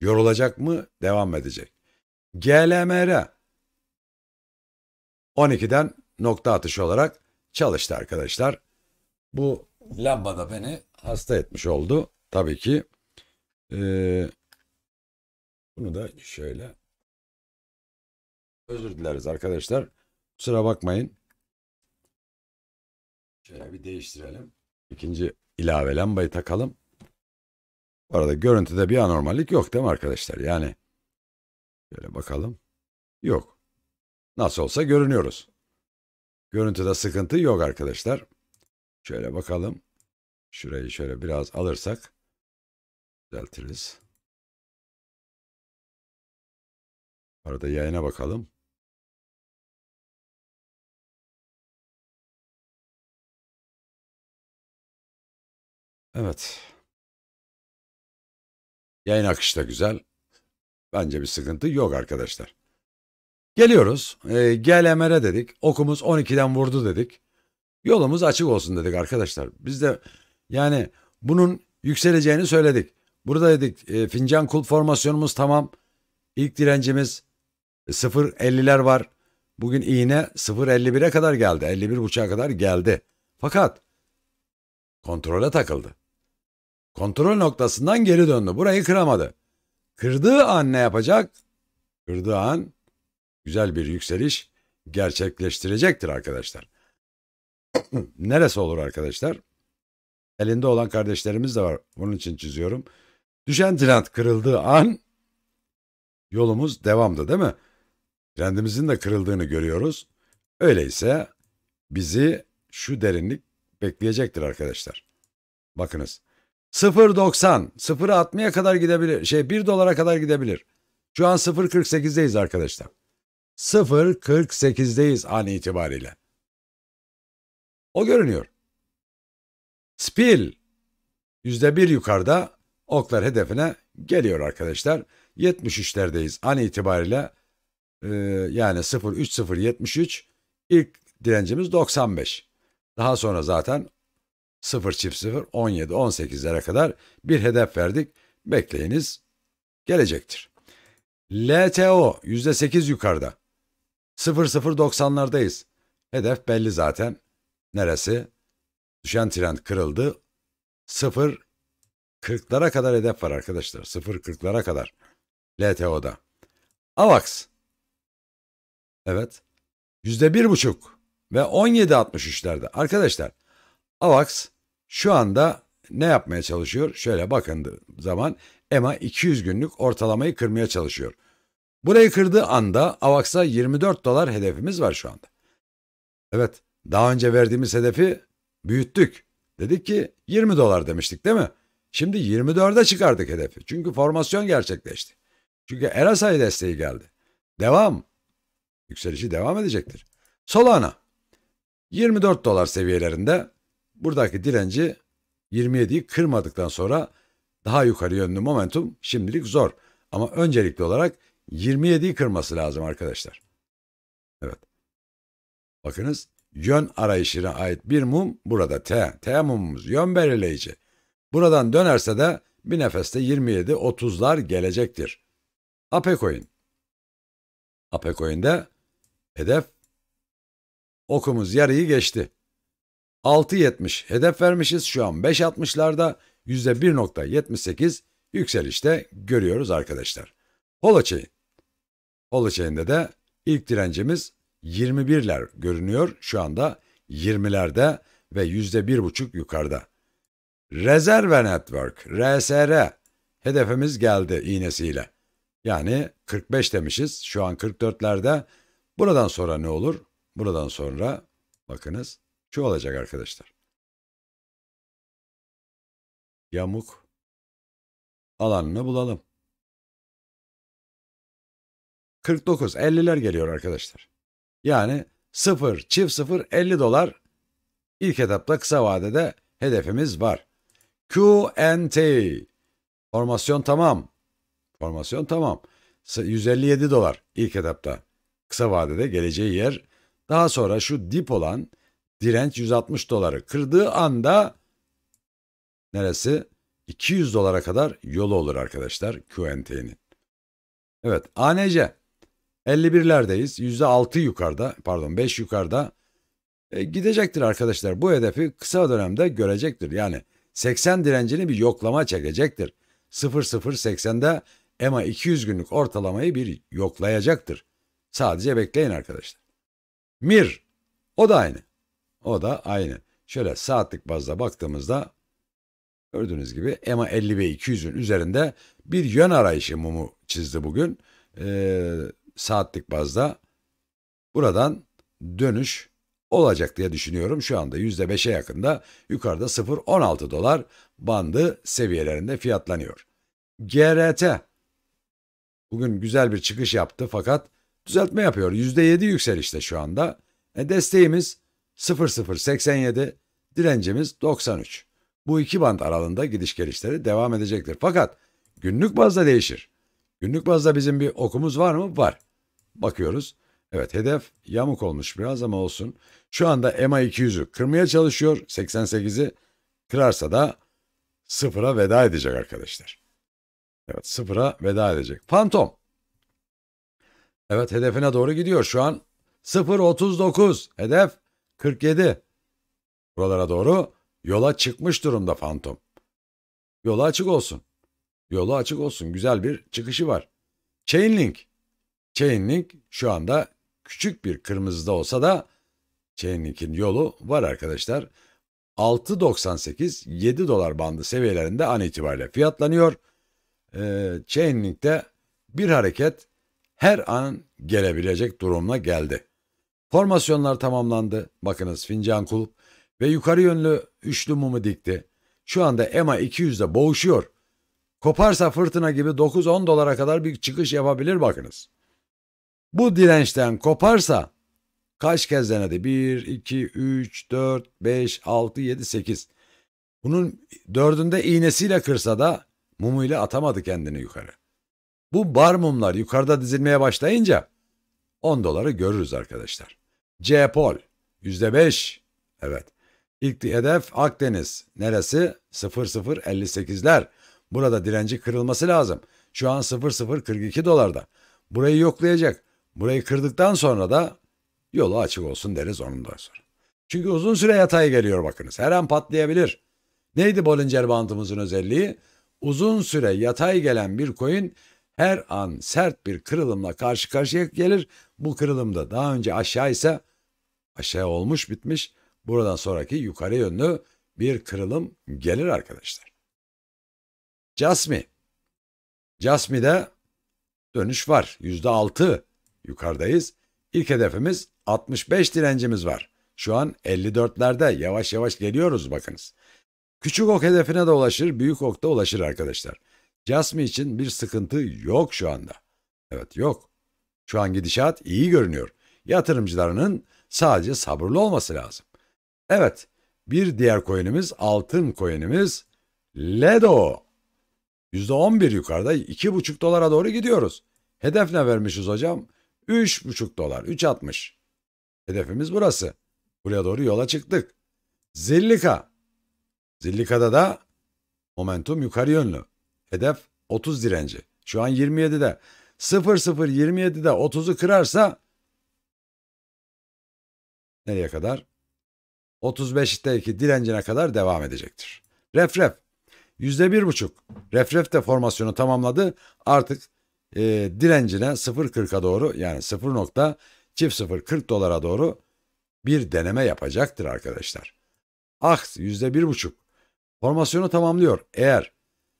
Yorulacak mı? Devam edecek. GLMR 12'den nokta atışı olarak çalıştı arkadaşlar. Bu lamba da beni hasta etmiş oldu. Tabii ki ee, bunu da şöyle özür dileriz arkadaşlar. Kusura bakmayın. Şöyle bir değiştirelim. İkinci ilave lambayı takalım. Bu arada görüntüde bir anormallik yok değil mi arkadaşlar? Yani şöyle bakalım. Yok. Nasıl olsa görünüyoruz. Görüntüde sıkıntı yok arkadaşlar. Şöyle bakalım. Şurayı şöyle biraz alırsak düzeltiriz. Arada yayına bakalım. Evet. Yayın akışı da güzel. Bence bir sıkıntı yok arkadaşlar. Geliyoruz. Ee, gel Emer'e dedik. Okumuz 12'den vurdu dedik. Yolumuz açık olsun dedik arkadaşlar. Biz de yani bunun yükseleceğini söyledik. Burada dedik e, fincan kulp formasyonumuz tamam. İlk direncimiz 0.50'ler e, var. Bugün iğne 0.51'e kadar geldi. 51.5'a kadar geldi. Fakat kontrole takıldı. Kontrol noktasından geri döndü. Burayı kıramadı. Kırdığı an ne yapacak? Kırdığı an güzel bir yükseliş gerçekleştirecektir arkadaşlar. Neresi olur arkadaşlar? Elinde olan kardeşlerimiz de var. Bunun için çiziyorum. Düşen trend kırıldığı an yolumuz devamdı, değil mi? Trendimizin de kırıldığını görüyoruz. Öyleyse bizi şu derinlik bekleyecektir arkadaşlar. Bakınız 0.90 0'ı atmaya kadar gidebilir. Şey 1 dolara kadar gidebilir. Şu an 0.48'deyiz arkadaşlar. 0.48'deyiz an itibariyle. O görünüyor. Spil %1 yukarıda oklar hedefine geliyor arkadaşlar. 73'lerdeyiz an itibariyle. E, yani 0.3073 ilk direncimiz 95. Daha sonra zaten 0 çift 0 17 18'lere kadar bir hedef verdik. Bekleyiniz gelecektir. LTO %8 yukarıda. 90'lardayız Hedef belli zaten. Neresi? Düşen trend kırıldı. 0 40'lara kadar hedef var arkadaşlar. 0 40'lara kadar. LTO'da. AVAX. Evet. %1,5 ve 17.63'lerde. Arkadaşlar AVAX şu anda ne yapmaya çalışıyor? Şöyle bakın zaman EMA 200 günlük ortalamayı kırmaya çalışıyor. Burayı kırdığı anda AVAX'a 24 dolar hedefimiz var şu anda. Evet daha önce verdiğimiz hedefi büyüttük. Dedik ki 20 dolar demiştik değil mi? Şimdi 24'e çıkardık hedefi. Çünkü formasyon gerçekleşti. Çünkü Erasay desteği geldi. Devam. Yükselişi devam edecektir. Solana 24 dolar seviyelerinde Buradaki direnci 27'yi kırmadıktan sonra daha yukarı yönlü momentum şimdilik zor. Ama öncelikli olarak 27'yi kırması lazım arkadaşlar. Evet. Bakınız yön arayışına ait bir mum burada T. T mumumuz yön belirleyici. Buradan dönerse de bir nefeste 27-30'lar gelecektir. Apecoin. Apecoin'de hedef okumuz yarıyı geçti. 6.70 hedef vermişiz. Şu an 5.60'larda %1.78 yükselişte görüyoruz arkadaşlar. Holochain. Holochain'de de ilk direncimiz 21'ler görünüyor. Şu anda 20'lerde ve %1.5 yukarıda. Reserve Network, RSR. Hedefimiz geldi iğnesiyle. Yani 45 demişiz. Şu an 44'lerde. Buradan sonra ne olur? Buradan sonra bakınız şu olacak arkadaşlar. Yamuk alanını bulalım. 49 50'ler geliyor arkadaşlar. Yani 0 çift 0 50 dolar ilk etapta kısa vadede hedefimiz var. QNT formasyon tamam. Formasyon tamam. 157 dolar ilk etapta. Kısa vadede geleceği yer. Daha sonra şu dip olan Direnç 160 doları kırdığı anda neresi? 200 dolara kadar yolu olur arkadaşlar QNT'nin. Evet ANC 51'lerdeyiz. %6 yukarıda pardon 5 yukarıda. E, gidecektir arkadaşlar. Bu hedefi kısa dönemde görecektir. Yani 80 direncini bir yoklama çekecektir. 0080'de EMA 200 günlük ortalamayı bir yoklayacaktır. Sadece bekleyin arkadaşlar. Mir o da aynı. O da aynı. Şöyle saatlik bazda baktığımızda gördüğünüz gibi EMA 50 ve 200'ün üzerinde bir yön arayışı mumu çizdi bugün. Ee, saatlik bazda buradan dönüş olacak diye düşünüyorum. Şu anda %5'e yakında yukarıda 0.16 dolar bandı seviyelerinde fiyatlanıyor. GRT bugün güzel bir çıkış yaptı fakat düzeltme yapıyor. %7 yükselişte şu anda. E, desteğimiz 0087, direncimiz 93. Bu iki band aralığında gidiş gelişleri devam edecektir. Fakat günlük bazda değişir. Günlük bazda bizim bir okumuz var mı? Var. Bakıyoruz. Evet hedef yamuk olmuş biraz ama olsun. Şu anda EMA 200'ü kırmaya çalışıyor. 88'i kırarsa da sıfıra veda edecek arkadaşlar. Evet sıfıra veda edecek. Phantom. Evet hedefine doğru gidiyor şu an. 0.39 hedef 47. Buralara doğru yola çıkmış durumda Fantom. Yolu açık olsun. Yolu açık olsun. Güzel bir çıkışı var. Chainlink. Chainlink şu anda küçük bir kırmızıda olsa da Chainlink'in yolu var arkadaşlar. 6.98-7 dolar bandı seviyelerinde an itibariyle fiyatlanıyor. Ee, Chainlink'te bir hareket her an gelebilecek durumla geldi. Formasyonlar tamamlandı. Bakınız fincan kulp ve yukarı yönlü üçlü mumu dikti. Şu anda EMA 200'de boğuşuyor. Koparsa fırtına gibi 9-10 dolara kadar bir çıkış yapabilir bakınız. Bu dirençten koparsa kaç kez denedi? 1, 2, 3, 4, 5, 6, 7, 8. Bunun dördünde iğnesiyle kırsa da mumuyla atamadı kendini yukarı. Bu bar mumlar yukarıda dizilmeye başlayınca 10 doları görürüz arkadaşlar. C. Pol %5. Evet. İlk hedef Akdeniz. Neresi? 0058'ler. Burada direnci kırılması lazım. Şu an 0042 dolarda. Burayı yoklayacak. Burayı kırdıktan sonra da yolu açık olsun deriz onundan sonra. Çünkü uzun süre yatay geliyor bakınız. Her an patlayabilir. Neydi Bollinger bandımızın özelliği? Uzun süre yatay gelen bir coin her an sert bir kırılımla karşı karşıya gelir. Bu kırılımda daha önce aşağı ise aşağı olmuş bitmiş. Buradan sonraki yukarı yönlü bir kırılım gelir arkadaşlar. Jasmi. Jasmi'de dönüş var. %6 yukarıdayız. İlk hedefimiz 65 direncimiz var. Şu an 54'lerde yavaş yavaş geliyoruz bakınız. Küçük ok hedefine de ulaşır, büyük ok da ulaşır arkadaşlar. Jasmi için bir sıkıntı yok şu anda. Evet yok. Şu an gidişat iyi görünüyor. Yatırımcılarının Sadece sabırlı olması lazım. Evet, bir diğer coin'imiz altın coin'imiz Ledo. %11 yukarıda 2,5 dolara doğru gidiyoruz. Hedef ne vermişiz hocam? 3,5 dolar, 3.60. Hedefimiz burası. Buraya doğru yola çıktık. Zillika. Zillika'da da momentum yukarı yönlü. Hedef 30 direnci. Şu an 27'de. 0027'de 30'u kırarsa nereye kadar? 35'teki direncine kadar devam edecektir. Refref %1,5. Refref de formasyonu tamamladı. Artık e, direncine 0.40'a doğru yani 0. çift 0.40 dolara doğru bir deneme yapacaktır arkadaşlar. Aks %1,5. Formasyonu tamamlıyor. Eğer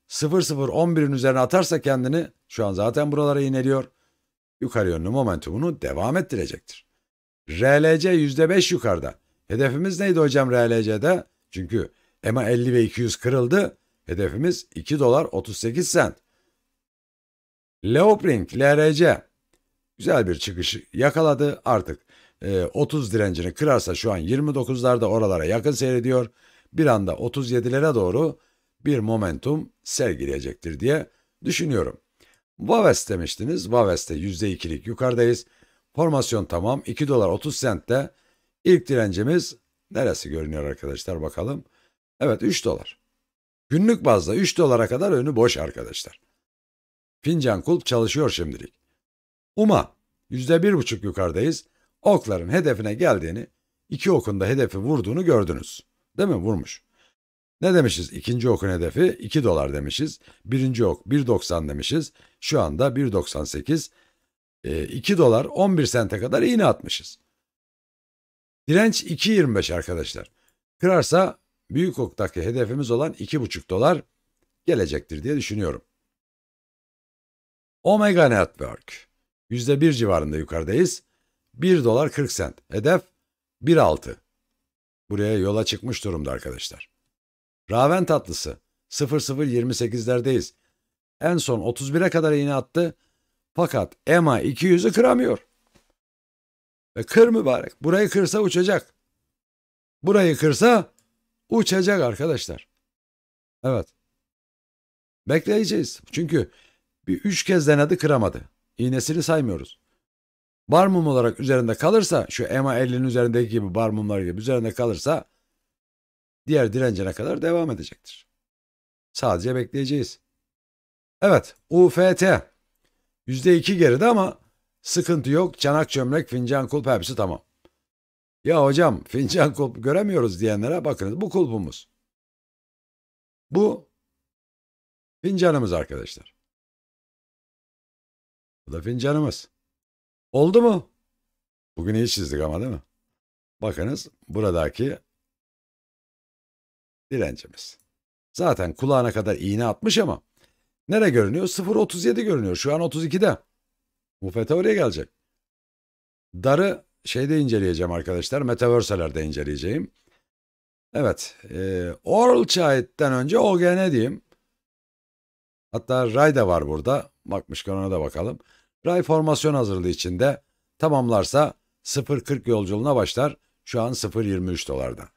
0.011'in üzerine atarsa kendini şu an zaten buralara ineriyor. Yukarı yönlü momentumunu devam ettirecektir. RLC %5 yukarıda. Hedefimiz neydi hocam RLC'de? Çünkü EMA 50 ve 200 kırıldı. Hedefimiz 2 dolar 38 sent. Leopring LRC güzel bir çıkışı yakaladı artık. E, 30 direncini kırarsa şu an 29'larda oralara yakın seyrediyor. Bir anda 37'lere doğru bir momentum sergileyecektir diye düşünüyorum. Vaves demiştiniz. Vaves'te %2'lik yukarıdayız. Formasyon tamam. 2 dolar 30 sentte ilk direncimiz neresi görünüyor arkadaşlar bakalım. Evet 3 dolar. Günlük bazda 3 dolara kadar önü boş arkadaşlar. Fincan kulp çalışıyor şimdilik. Uma %1,5 yukarıdayız. Okların hedefine geldiğini, iki okun da hedefi vurduğunu gördünüz. Değil mi? Vurmuş. Ne demişiz? İkinci okun hedefi 2 dolar demişiz. Birinci ok 1.90 demişiz. Şu anda 1.98. 2 ee, dolar 11 sente kadar iğne atmışız. Direnç 2.25 arkadaşlar. Kırarsa büyük oktaki hedefimiz olan 2.5 dolar gelecektir diye düşünüyorum. Omega Network %1 civarında yukarıdayız. 1 dolar 40 sent. Hedef 1.6. Buraya yola çıkmış durumda arkadaşlar. Raven tatlısı 0028'lerdeyiz. En son 31'e kadar iğne attı. Fakat EMA 200'ü kıramıyor. Ve kır mübarek. Burayı kırsa uçacak. Burayı kırsa uçacak arkadaşlar. Evet. Bekleyeceğiz. Çünkü bir üç kez denedi kıramadı. İğnesini saymıyoruz. Bar mum olarak üzerinde kalırsa şu EMA 50'nin üzerindeki gibi bar mumları gibi üzerinde kalırsa diğer direncene kadar devam edecektir. Sadece bekleyeceğiz. Evet UFT %2 geride ama sıkıntı yok. Çanak çömlek, fincan kulp hepsi tamam. Ya hocam fincan kulp göremiyoruz diyenlere bakınız bu kulpumuz. Bu fincanımız arkadaşlar. Bu da fincanımız. Oldu mu? Bugün iyi çizdik ama değil mi? Bakınız buradaki direncimiz. Zaten kulağına kadar iğne atmış ama Nere görünüyor? 0.37 görünüyor. Şu an 32'de. Bu FETÖ oraya gelecek. Darı şeyde inceleyeceğim arkadaşlar. Metaverse'lerde inceleyeceğim. Evet. E, Oral Child'den önce OGN diyeyim. Hatta Ray da var burada. Bakmışken ona da bakalım. Ray formasyon hazırlığı içinde tamamlarsa 0.40 yolculuğuna başlar. Şu an 0.23 dolarda.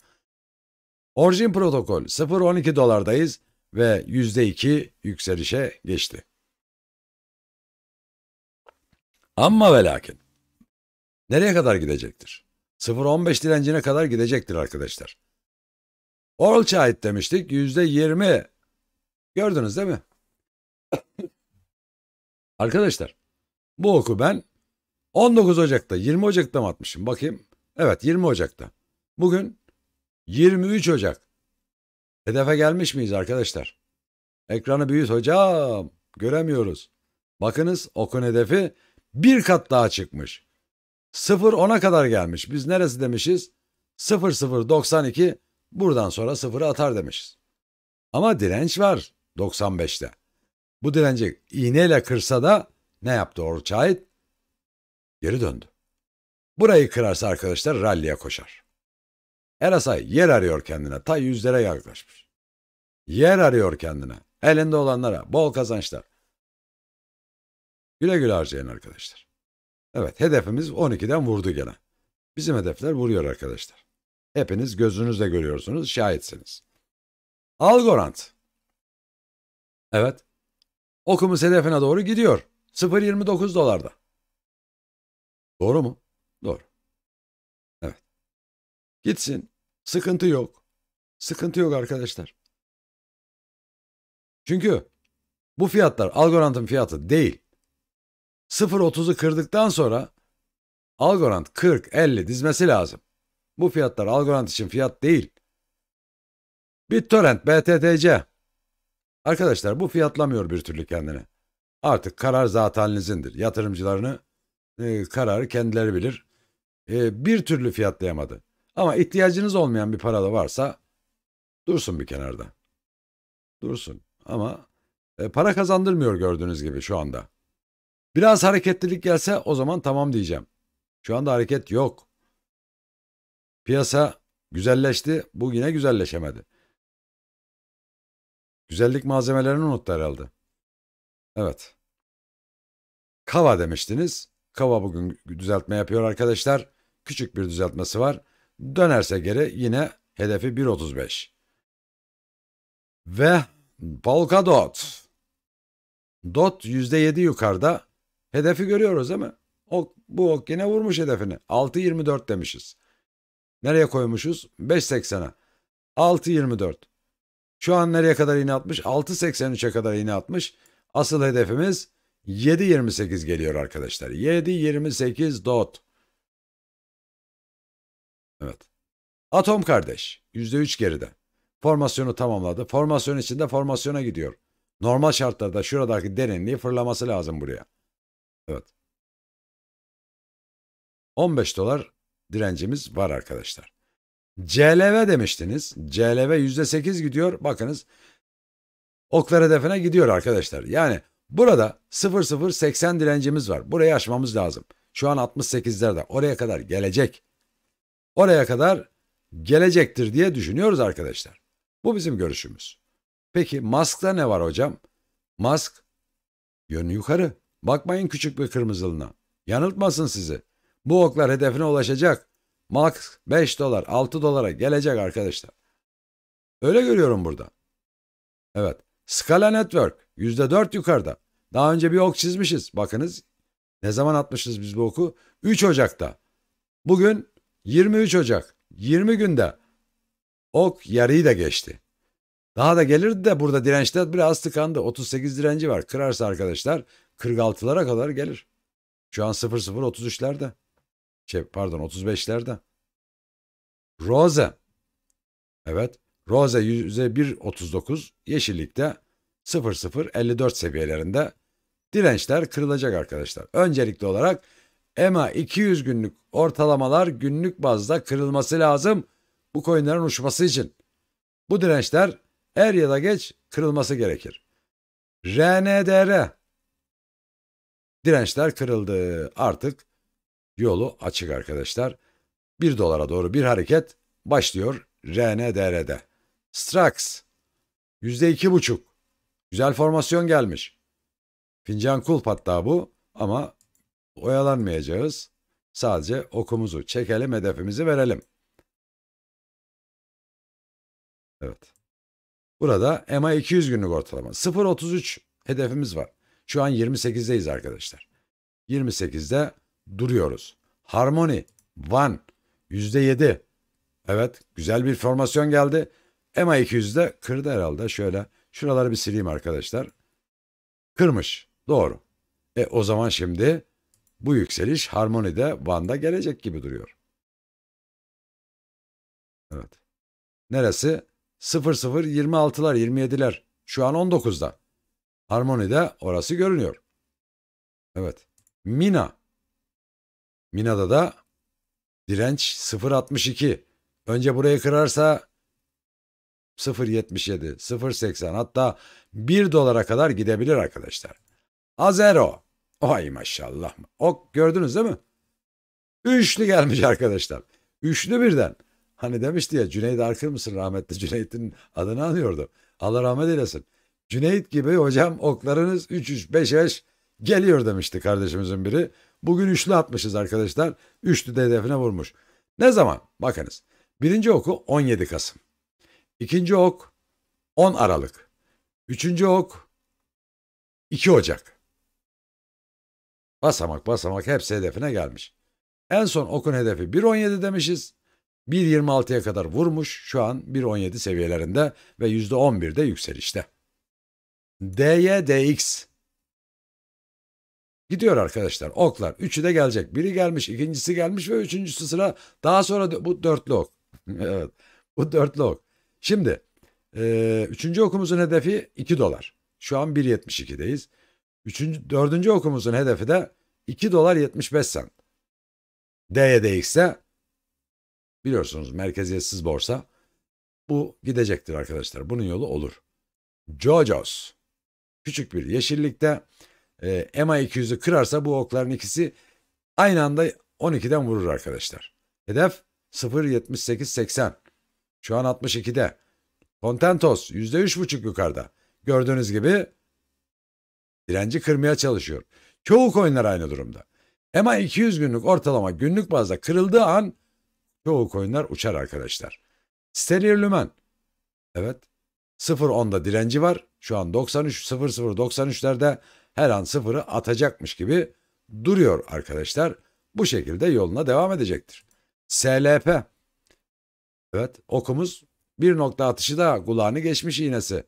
Origin protokol 0.12 dolardayız ve %2 yükselişe geçti. Amma ve lakin nereye kadar gidecektir? 0.15 dilencine kadar gidecektir arkadaşlar. Oral şahit demiştik %20 gördünüz değil mi? arkadaşlar bu oku ben 19 Ocak'ta 20 Ocak'ta mı atmışım bakayım. Evet 20 Ocak'ta. Bugün 23 Ocak Hedefe gelmiş miyiz arkadaşlar? Ekranı büyüt hocam. Göremiyoruz. Bakınız okun hedefi bir kat daha çıkmış. 0 10'a kadar gelmiş. Biz neresi demişiz? 0 0 92 buradan sonra 0'ı atar demişiz. Ama direnç var 95'te. Bu direnci iğneyle kırsa da ne yaptı Orçayit? Geri döndü. Burayı kırarsa arkadaşlar ralliye koşar. Erasay yer arıyor kendine. Ta yüzlere yaklaşmış. Yer arıyor kendine. Elinde olanlara bol kazançlar. Güle güle harcayın arkadaşlar. Evet hedefimiz 12'den vurdu gene. Bizim hedefler vuruyor arkadaşlar. Hepiniz gözünüzle görüyorsunuz, şahitsiniz. Algorand. Evet. Okumuz hedefine doğru gidiyor. 0.29 dolarda. Doğru mu? Doğru. Gitsin. Sıkıntı yok. Sıkıntı yok arkadaşlar. Çünkü bu fiyatlar Algorand'ın fiyatı değil. 0.30'u kırdıktan sonra Algorand 40-50 dizmesi lazım. Bu fiyatlar Algorand için fiyat değil. BitTorrent, BTTC. Arkadaşlar bu fiyatlamıyor bir türlü kendini. Artık karar zaten halinizindir. Yatırımcılarını e, kararı kendileri bilir. E, bir türlü fiyatlayamadı. Ama ihtiyacınız olmayan bir para da varsa dursun bir kenarda. Dursun ama e, para kazandırmıyor gördüğünüz gibi şu anda. Biraz hareketlilik gelse o zaman tamam diyeceğim. Şu anda hareket yok. Piyasa güzelleşti, bu yine güzelleşemedi. Güzellik malzemelerini unuttu herhalde. Evet. Kava demiştiniz. Kava bugün düzeltme yapıyor arkadaşlar. Küçük bir düzeltmesi var. Dönerse geri yine hedefi 1.35. Ve Polkadot. Dot dot %7 yukarıda. Hedefi görüyoruz değil mi? Ok, bu ok yine vurmuş hedefini. 6.24 demişiz. Nereye koymuşuz? 5.80'e. 6.24. Şu an nereye kadar iğne atmış? 6.83'e kadar iğne atmış. Asıl hedefimiz 7.28 geliyor arkadaşlar. 7.28 dot. Evet. Atom kardeş. Yüzde üç geride. Formasyonu tamamladı. Formasyon içinde formasyona gidiyor. Normal şartlarda şuradaki derinliği fırlaması lazım buraya. Evet. 15 dolar direncimiz var arkadaşlar. CLV demiştiniz. CLV %8 gidiyor. Bakınız oklar hedefine gidiyor arkadaşlar. Yani burada 0080 direncimiz var. Burayı aşmamız lazım. Şu an 68'lerde oraya kadar gelecek oraya kadar gelecektir diye düşünüyoruz arkadaşlar. Bu bizim görüşümüz. Peki Musk'ta ne var hocam? Musk yönü yukarı. Bakmayın küçük bir kırmızılına. Yanıltmasın sizi. Bu oklar hedefine ulaşacak. Max 5 dolar 6 dolara gelecek arkadaşlar. Öyle görüyorum burada. Evet. Scala Network %4 yukarıda. Daha önce bir ok çizmişiz. Bakınız ne zaman atmışız biz bu oku? 3 Ocak'ta. Bugün 23 Ocak 20 günde ok yarıyı da geçti. Daha da gelirdi de burada dirençler biraz tıkandı. 38 direnci var. Kırarsa arkadaşlar 46'lara kadar gelir. Şu an 00-33'lerde. Şey, pardon 35'lerde. Rose. Evet. Rose %1.39. Yeşillikte 0.054 seviyelerinde. Dirençler kırılacak arkadaşlar. Öncelikli olarak EMA 200 günlük ortalamalar günlük bazda kırılması lazım bu coinlerin uçması için. Bu dirençler er ya da geç kırılması gerekir. RNDR dirençler kırıldı. Artık yolu açık arkadaşlar. 1 dolara doğru bir hareket başlıyor RNDR'de. Strax %2,5. Güzel formasyon gelmiş. Fincan kulp hatta bu ama Oyalanmayacağız. Sadece okumuzu çekelim, hedefimizi verelim. Evet. Burada EMA 200 günlük ortalama. 0.33 hedefimiz var. Şu an 28'deyiz arkadaşlar. 28'de duruyoruz. Harmony, Van, %7. Evet, güzel bir formasyon geldi. EMA 200'de kırdı herhalde. Şöyle, şuraları bir sileyim arkadaşlar. Kırmış, doğru. E o zaman şimdi bu yükseliş harmonide Van'da gelecek gibi duruyor. Evet. Neresi? 0.026'lar, 26'lar 27'ler. Şu an 19'da. Harmonide orası görünüyor. Evet. Mina. Mina'da da direnç 0.62. Önce burayı kırarsa 0.77, 0.80 hatta 1 dolara kadar gidebilir arkadaşlar. Azero. Ay maşallah. Ok gördünüz değil mi? Üçlü gelmiş arkadaşlar. Üçlü birden. Hani demişti ya Cüneyt Arkır mısın rahmetli Cüneyt'in adını anıyordu. Allah rahmet eylesin. Cüneyt gibi hocam oklarınız 3-3-5-5 geliyor demişti kardeşimizin biri. Bugün üçlü atmışız arkadaşlar. Üçlü de hedefine vurmuş. Ne zaman? Bakınız. Birinci oku 17 Kasım. İkinci ok 10 Aralık. Üçüncü ok 2 Ocak. Basamak basamak hepsi hedefine gelmiş. En son okun hedefi 1.17 demişiz. 1.26'ya kadar vurmuş şu an 1.17 seviyelerinde ve %11'de yükselişte. DY DX Gidiyor arkadaşlar oklar. Üçü de gelecek. Biri gelmiş, ikincisi gelmiş ve üçüncüsü sıra. Daha sonra bu dörtlü ok. evet bu dörtlü ok. Şimdi e, üçüncü okumuzun hedefi 2 dolar. Şu an 1.72'deyiz. Üçüncü, dördüncü okumuzun hedefi de 2 dolar 75 sent. DYDX'de biliyorsunuz merkeziyetsiz borsa bu gidecektir arkadaşlar. Bunun yolu olur. Jojo's küçük bir yeşillikte e, EMA 200'ü kırarsa bu okların ikisi aynı anda 12'den vurur arkadaşlar. Hedef 0.78.80. Şu an 62'de. Contentos %3.5 yukarıda. Gördüğünüz gibi Direnci kırmaya çalışıyor. Çoğu coinler aynı durumda. EMA 200 günlük ortalama günlük bazda kırıldığı an çoğu coinler uçar arkadaşlar. Stellar Lumen. Evet. 0.10'da direnci var. Şu an 93 00.93'lerde her an 0'ı atacakmış gibi duruyor arkadaşlar. Bu şekilde yoluna devam edecektir. SLP. Evet okumuz bir nokta atışı da kulağını geçmiş iğnesi.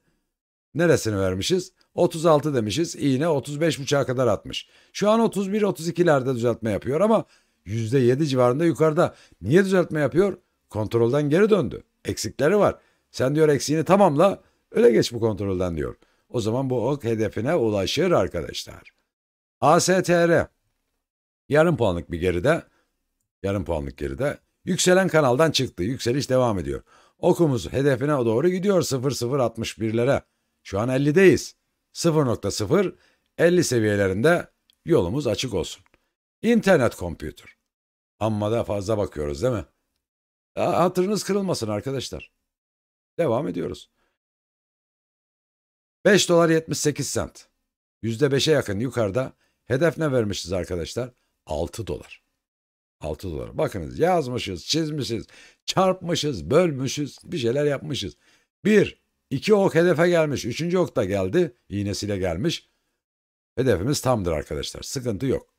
Neresini vermişiz? 36 demişiz. İğne 35.5'a kadar atmış. Şu an 31-32'lerde düzeltme yapıyor ama %7 civarında yukarıda. Niye düzeltme yapıyor? Kontrolden geri döndü. Eksikleri var. Sen diyor eksiğini tamamla öyle geç bu kontrolden diyor. O zaman bu ok hedefine ulaşır arkadaşlar. ASTR yarım puanlık bir geride yarım puanlık geride yükselen kanaldan çıktı. Yükseliş devam ediyor. Okumuz hedefine doğru gidiyor 0061'lere. Şu an 50'deyiz. 0.0-50 seviyelerinde yolumuz açık olsun. İnternet computer. Amma da fazla bakıyoruz değil mi? Hatırınız kırılmasın arkadaşlar. Devam ediyoruz. 5 dolar 78 sent. %5'e yakın yukarıda hedef ne vermişiz arkadaşlar? 6 dolar. 6 dolar. Bakınız yazmışız, çizmişiz, çarpmışız, bölmüşüz, bir şeyler yapmışız. 1, İki ok hedefe gelmiş. Üçüncü ok da geldi. İğnesiyle gelmiş. Hedefimiz tamdır arkadaşlar. Sıkıntı yok.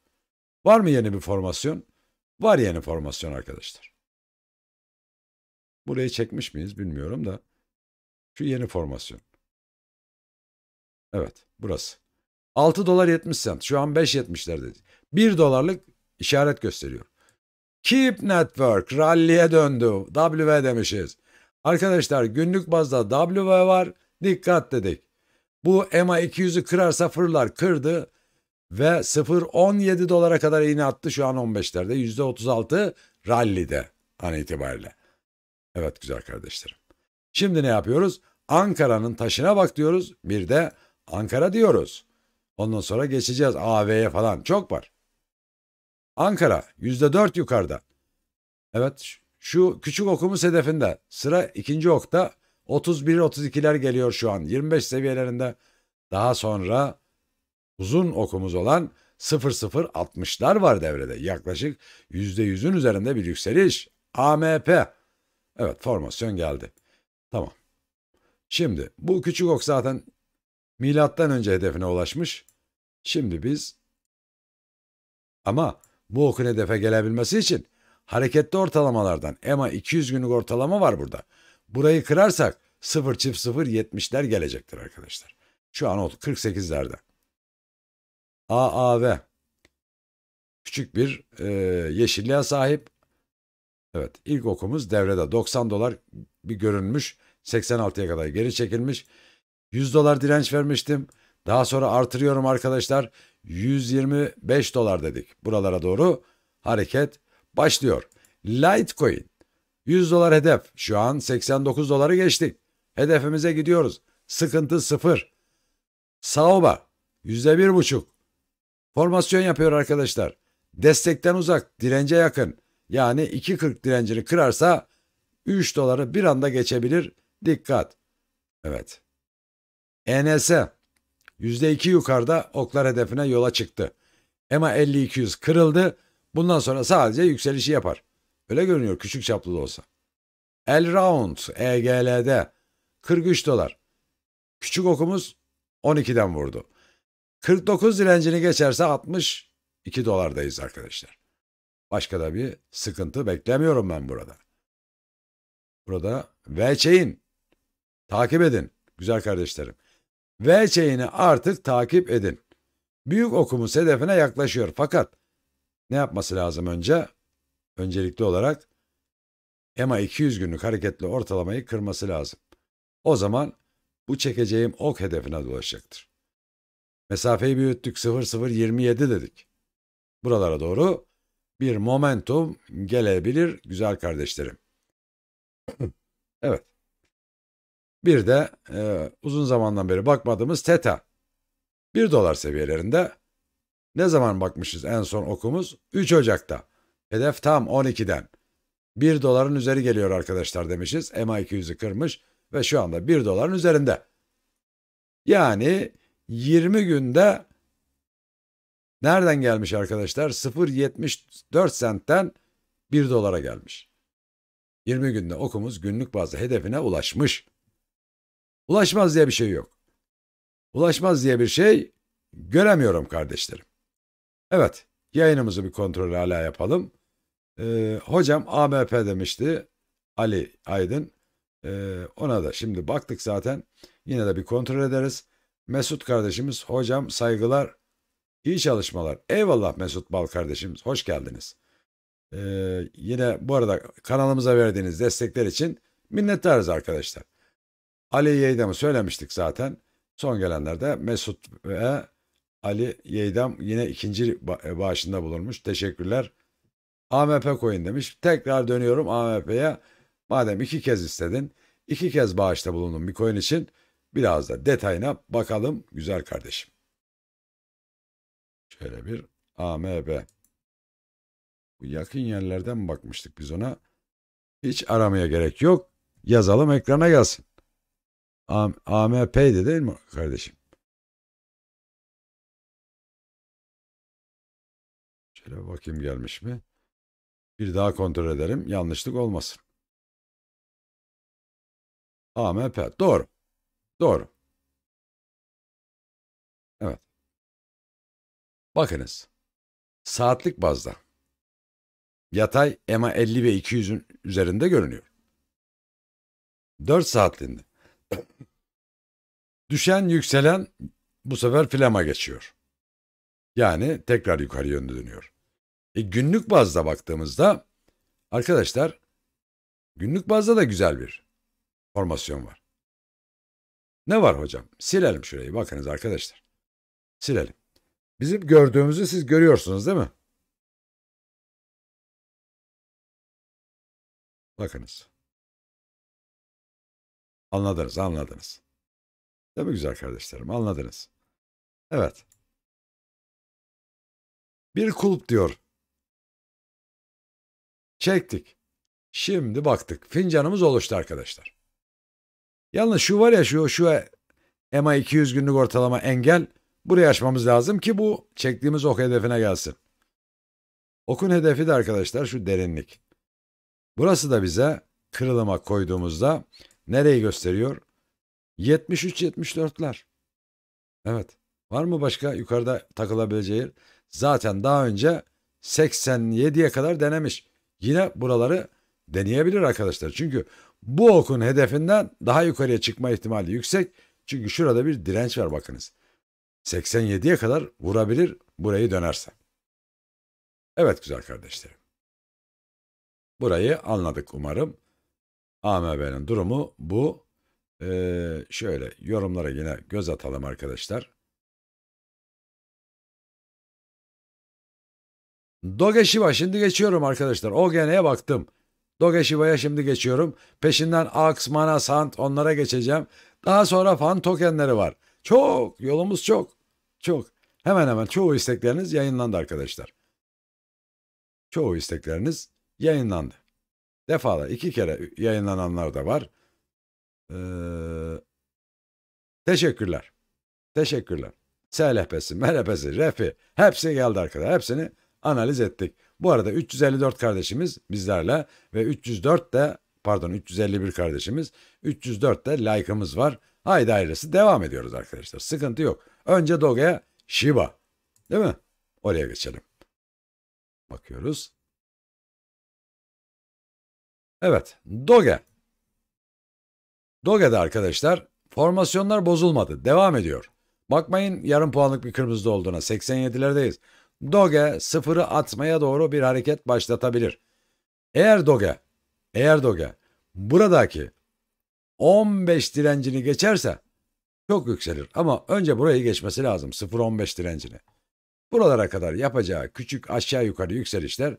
Var mı yeni bir formasyon? Var yeni formasyon arkadaşlar. Burayı çekmiş miyiz bilmiyorum da. Şu yeni formasyon. Evet burası. 6 dolar 70 sent. Şu an dedi. 1 dolarlık işaret gösteriyor. Keep Network rally'e döndü. W demişiz. Arkadaşlar günlük bazda W var. Dikkat dedik. Bu EMA 200'ü kırarsa fırlar kırdı ve 0.17 dolara kadar iğne attı. Şu an 15'lerde %36 rallide an itibariyle. Evet güzel kardeşlerim. Şimdi ne yapıyoruz? Ankara'nın taşına bak diyoruz. Bir de Ankara diyoruz. Ondan sonra geçeceğiz AV'ye falan. Çok var. Ankara %4 yukarıda. Evet şu küçük okumuz hedefinde. Sıra ikinci okta 31-32'ler geliyor şu an. 25 seviyelerinde. Daha sonra uzun okumuz olan 0060'lar var devrede. Yaklaşık %100'ün üzerinde bir yükseliş. AMP. Evet formasyon geldi. Tamam. Şimdi bu küçük ok zaten milattan önce hedefine ulaşmış. Şimdi biz ama bu okun hedefe gelebilmesi için Hareketli ortalamalardan EMA 200 günlük ortalama var burada. Burayı kırarsak 0 çift 0 70'ler gelecektir arkadaşlar. Şu an oldu 48'lerde. AAV küçük bir e, yeşilliğe sahip. Evet ilk okumuz devrede 90 dolar bir görünmüş 86'ya kadar geri çekilmiş. 100 dolar direnç vermiştim. Daha sonra artırıyorum arkadaşlar. 125 dolar dedik. Buralara doğru hareket Başlıyor. Litecoin. 100 dolar hedef. Şu an 89 doları geçtik. Hedefimize gidiyoruz. Sıkıntı sıfır. Saoba. Yüzde bir buçuk. Formasyon yapıyor arkadaşlar. Destekten uzak. Dirence yakın. Yani 2.40 direncini kırarsa 3 doları bir anda geçebilir. Dikkat. Evet. ENS. %2 yukarıda oklar hedefine yola çıktı. EMA 5200 kırıldı. Bundan sonra sadece yükselişi yapar. Öyle görünüyor küçük çaplı da olsa. El Round EGL'de 43 dolar. Küçük okumuz 12'den vurdu. 49 direncini geçerse 62 dolardayız arkadaşlar. Başka da bir sıkıntı beklemiyorum ben burada. Burada VÇ'in takip edin güzel kardeşlerim. VÇ'ini artık takip edin. Büyük okumuz hedefine yaklaşıyor fakat ne yapması lazım önce? Öncelikli olarak EMA 200 günlük hareketli ortalamayı kırması lazım. O zaman bu çekeceğim ok hedefine ulaşacaktır. Mesafeyi büyüttük 0027 dedik. Buralara doğru bir momentum gelebilir güzel kardeşlerim. evet. Bir de e, uzun zamandan beri bakmadığımız teta. 1 dolar seviyelerinde ne zaman bakmışız en son okumuz? 3 Ocak'ta. Hedef tam 12'den. 1 doların üzeri geliyor arkadaşlar demişiz. MA200'ü kırmış ve şu anda 1 doların üzerinde. Yani 20 günde nereden gelmiş arkadaşlar? 0.74 sentten 1 dolara gelmiş. 20 günde okumuz günlük bazda hedefine ulaşmış. Ulaşmaz diye bir şey yok. Ulaşmaz diye bir şey göremiyorum kardeşlerim. Evet yayınımızı bir kontrol hala yapalım. Ee, hocam AMP demişti Ali Aydın. Ee, ona da şimdi baktık zaten. Yine de bir kontrol ederiz. Mesut kardeşimiz hocam saygılar iyi çalışmalar. Eyvallah Mesut Bal kardeşimiz hoş geldiniz. Ee, yine bu arada kanalımıza verdiğiniz destekler için minnettarız arkadaşlar. Ali Yeydem'i söylemiştik zaten. Son gelenler de Mesut ve Ali Yeydam yine ikinci e, bağışında bulunmuş. Teşekkürler. AMP koyun demiş. Tekrar dönüyorum AMP'ye. Madem iki kez istedin, iki kez bağışta bulundum bir koyun için. Biraz da detayına bakalım güzel kardeşim. Şöyle bir AMB. Bu yakın yerlerden bakmıştık biz ona. Hiç aramaya gerek yok. Yazalım ekrana gelsin. AMP'ydi değil mi kardeşim? Şöyle bakayım gelmiş mi? Bir daha kontrol edelim. Yanlışlık olmasın. AMP. Doğru. Doğru. Evet. Bakınız. Saatlik bazda. Yatay EMA 50 ve 200'ün üzerinde görünüyor. 4 saatliğinde. Düşen yükselen bu sefer flama geçiyor. Yani tekrar yukarı yönde dönüyor. E, günlük bazda baktığımızda arkadaşlar günlük bazda da güzel bir formasyon var. Ne var hocam? Silelim şurayı bakınız arkadaşlar. Silelim. Bizim gördüğümüzü siz görüyorsunuz değil mi? Bakınız. Anladınız, anladınız. Değil mi güzel kardeşlerim? Anladınız. Evet. Bir kulp diyor Çektik. Şimdi baktık. Fincanımız oluştu arkadaşlar. Yalnız şu var ya şu şu MA 200 günlük ortalama engel buraya açmamız lazım ki bu çektiğimiz ok hedefine gelsin. Okun hedefi de arkadaşlar şu derinlik. Burası da bize kırılıma koyduğumuzda nereyi gösteriyor? 73-74'ler. Evet. Var mı başka yukarıda takılabileceği? Zaten daha önce 87'ye kadar denemiş. Yine buraları deneyebilir arkadaşlar. Çünkü bu okun hedefinden daha yukarıya çıkma ihtimali yüksek. Çünkü şurada bir direnç var bakınız. 87'ye kadar vurabilir burayı dönerse. Evet güzel kardeşlerim. Burayı anladık umarım. AMB'nin durumu bu. Ee, şöyle yorumlara yine göz atalım arkadaşlar. Doge Shiba şimdi geçiyorum arkadaşlar. O geneye baktım. Doge Shiba'ya şimdi geçiyorum. Peşinden AX, Mana, Sant onlara geçeceğim. Daha sonra fan tokenleri var. Çok yolumuz çok. Çok. Hemen hemen çoğu istekleriniz yayınlandı arkadaşlar. Çoğu istekleriniz yayınlandı. Defalar iki kere yayınlananlar da var. Ee, teşekkürler. Teşekkürler. SLHP'si, MLHP'si, REF'i hepsi geldi arkadaşlar. Hepsini analiz ettik. Bu arada 354 kardeşimiz bizlerle ve 304 de pardon 351 kardeşimiz 304 de like'ımız var. Haydi ailesi devam ediyoruz arkadaşlar. Sıkıntı yok. Önce Doge'ye Shiba. Değil mi? Oraya geçelim. Bakıyoruz. Evet. Doge. Doge'de arkadaşlar formasyonlar bozulmadı. Devam ediyor. Bakmayın yarım puanlık bir kırmızıda olduğuna. 87'lerdeyiz. Doge sıfırı atmaya doğru bir hareket başlatabilir. Eğer Doge, eğer Doge buradaki 15 direncini geçerse çok yükselir ama önce burayı geçmesi lazım 0-15 direncini. Buralara kadar yapacağı küçük aşağı yukarı yükselişler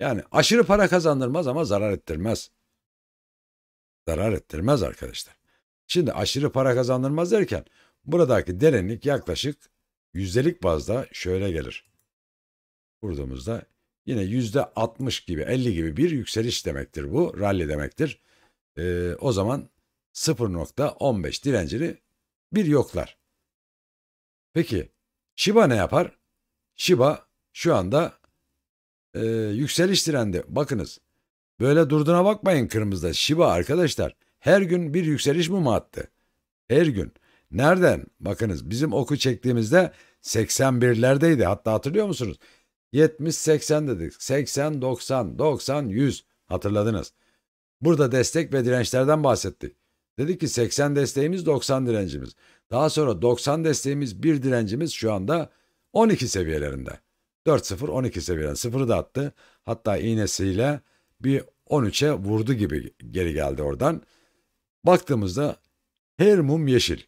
yani aşırı para kazandırmaz ama zarar ettirmez. Zarar ettirmez arkadaşlar. Şimdi aşırı para kazandırmaz derken buradaki derinlik yaklaşık yüzdelik bazda şöyle gelir kurduğumuzda yine yüzde 60 gibi 50 gibi bir yükseliş demektir bu. Rally demektir. E, o zaman 0.15 direncini bir yoklar. Peki Shiba ne yapar? Shiba şu anda e, yükseliş direndi. Bakınız böyle durduğuna bakmayın kırmızıda. Shiba arkadaşlar her gün bir yükseliş mumu attı. Her gün. Nereden? Bakınız bizim oku çektiğimizde 81'lerdeydi. Hatta hatırlıyor musunuz? 70-80 dedik. 80-90, 90-100 hatırladınız. Burada destek ve dirençlerden bahsettik. Dedik ki 80 desteğimiz 90 direncimiz. Daha sonra 90 desteğimiz bir direncimiz şu anda 12 seviyelerinde. 4-0 12 seviyeden 0'ı da attı. Hatta iğnesiyle bir 13'e vurdu gibi geri geldi oradan. Baktığımızda her mum yeşil.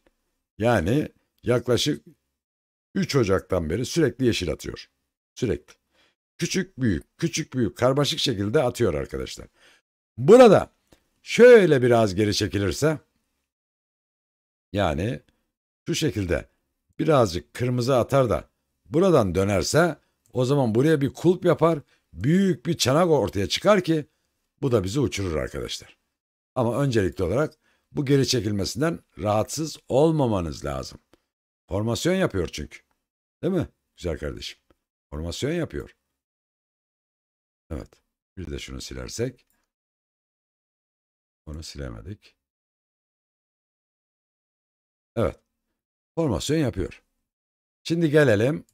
Yani yaklaşık 3 Ocak'tan beri sürekli yeşil atıyor. Sürekli. Küçük büyük, küçük büyük karmaşık şekilde atıyor arkadaşlar. Burada şöyle biraz geri çekilirse yani şu şekilde birazcık kırmızı atar da buradan dönerse o zaman buraya bir kulp yapar büyük bir çanak ortaya çıkar ki bu da bizi uçurur arkadaşlar. Ama öncelikli olarak bu geri çekilmesinden rahatsız olmamanız lazım. Formasyon yapıyor çünkü. Değil mi güzel kardeşim? Formasyon yapıyor. Evet. Bir de şunu silersek. Onu silemedik. Evet. Formasyon yapıyor. Şimdi gelelim.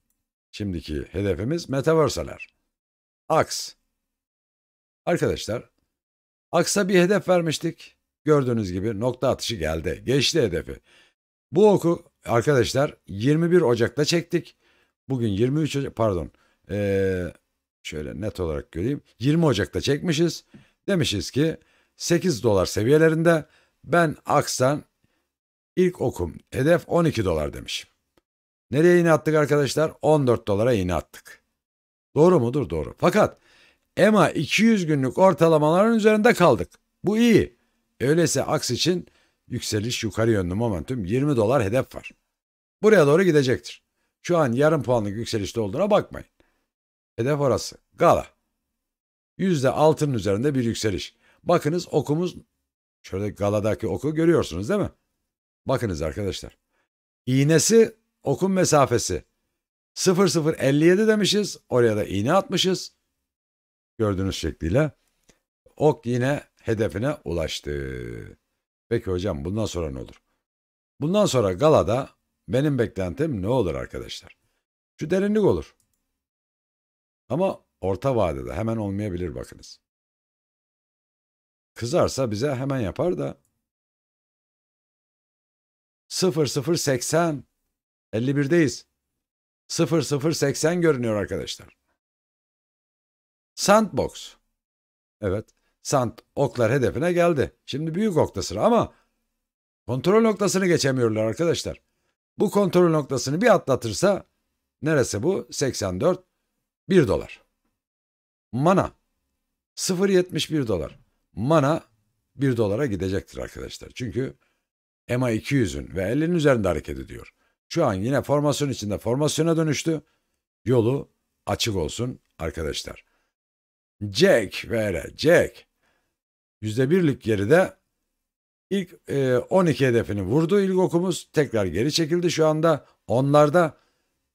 Şimdiki hedefimiz metaverse'ler. Aks. Arkadaşlar, Aks'a bir hedef vermiştik. Gördüğünüz gibi nokta atışı geldi. Geçti hedefi. Bu oku arkadaşlar 21 Ocak'ta çektik. Bugün 23 Ocak pardon ee, şöyle net olarak göreyim 20 Ocak'ta çekmişiz. Demişiz ki 8 dolar seviyelerinde ben aksan ilk okum hedef 12 dolar demişim. Nereye iğne attık arkadaşlar? 14 dolara iğne attık. Doğru mudur? Doğru. Fakat EMA 200 günlük ortalamaların üzerinde kaldık. Bu iyi. Öyleyse aks için yükseliş yukarı yönlü momentum 20 dolar hedef var. Buraya doğru gidecektir. Şu an yarım puanlık yükselişte olduğuna bakmayın. Hedef orası. Gala. %6'nın üzerinde bir yükseliş. Bakınız okumuz şöyle galadaki oku görüyorsunuz değil mi? Bakınız arkadaşlar. İğnesi okun mesafesi. 0057 demişiz. Oraya da iğne atmışız. Gördüğünüz şekliyle. Ok yine hedefine ulaştı. Peki hocam bundan sonra ne olur? Bundan sonra galada benim beklentim ne olur arkadaşlar? Şu derinlik olur. Ama orta vadede hemen olmayabilir bakınız. Kızarsa bize hemen yapar da. 0080 51'deyiz. 0080 görünüyor arkadaşlar. Sandbox. Evet. Sand oklar hedefine geldi. Şimdi büyük okta ama kontrol noktasını geçemiyorlar arkadaşlar. Bu kontrol noktasını bir atlatırsa neresi bu? 84 1 dolar. Mana 0.71 dolar. Mana 1 dolara gidecektir arkadaşlar. Çünkü e MA 200'ün ve 50'nin üzerinde hareket ediyor. Şu an yine formasyon içinde formasyona dönüştü. Yolu açık olsun arkadaşlar. Jack böyle Jack. %1'lik geride İlk e, 12 hedefini vurdu ilk okumuz. Tekrar geri çekildi. Şu anda onlarda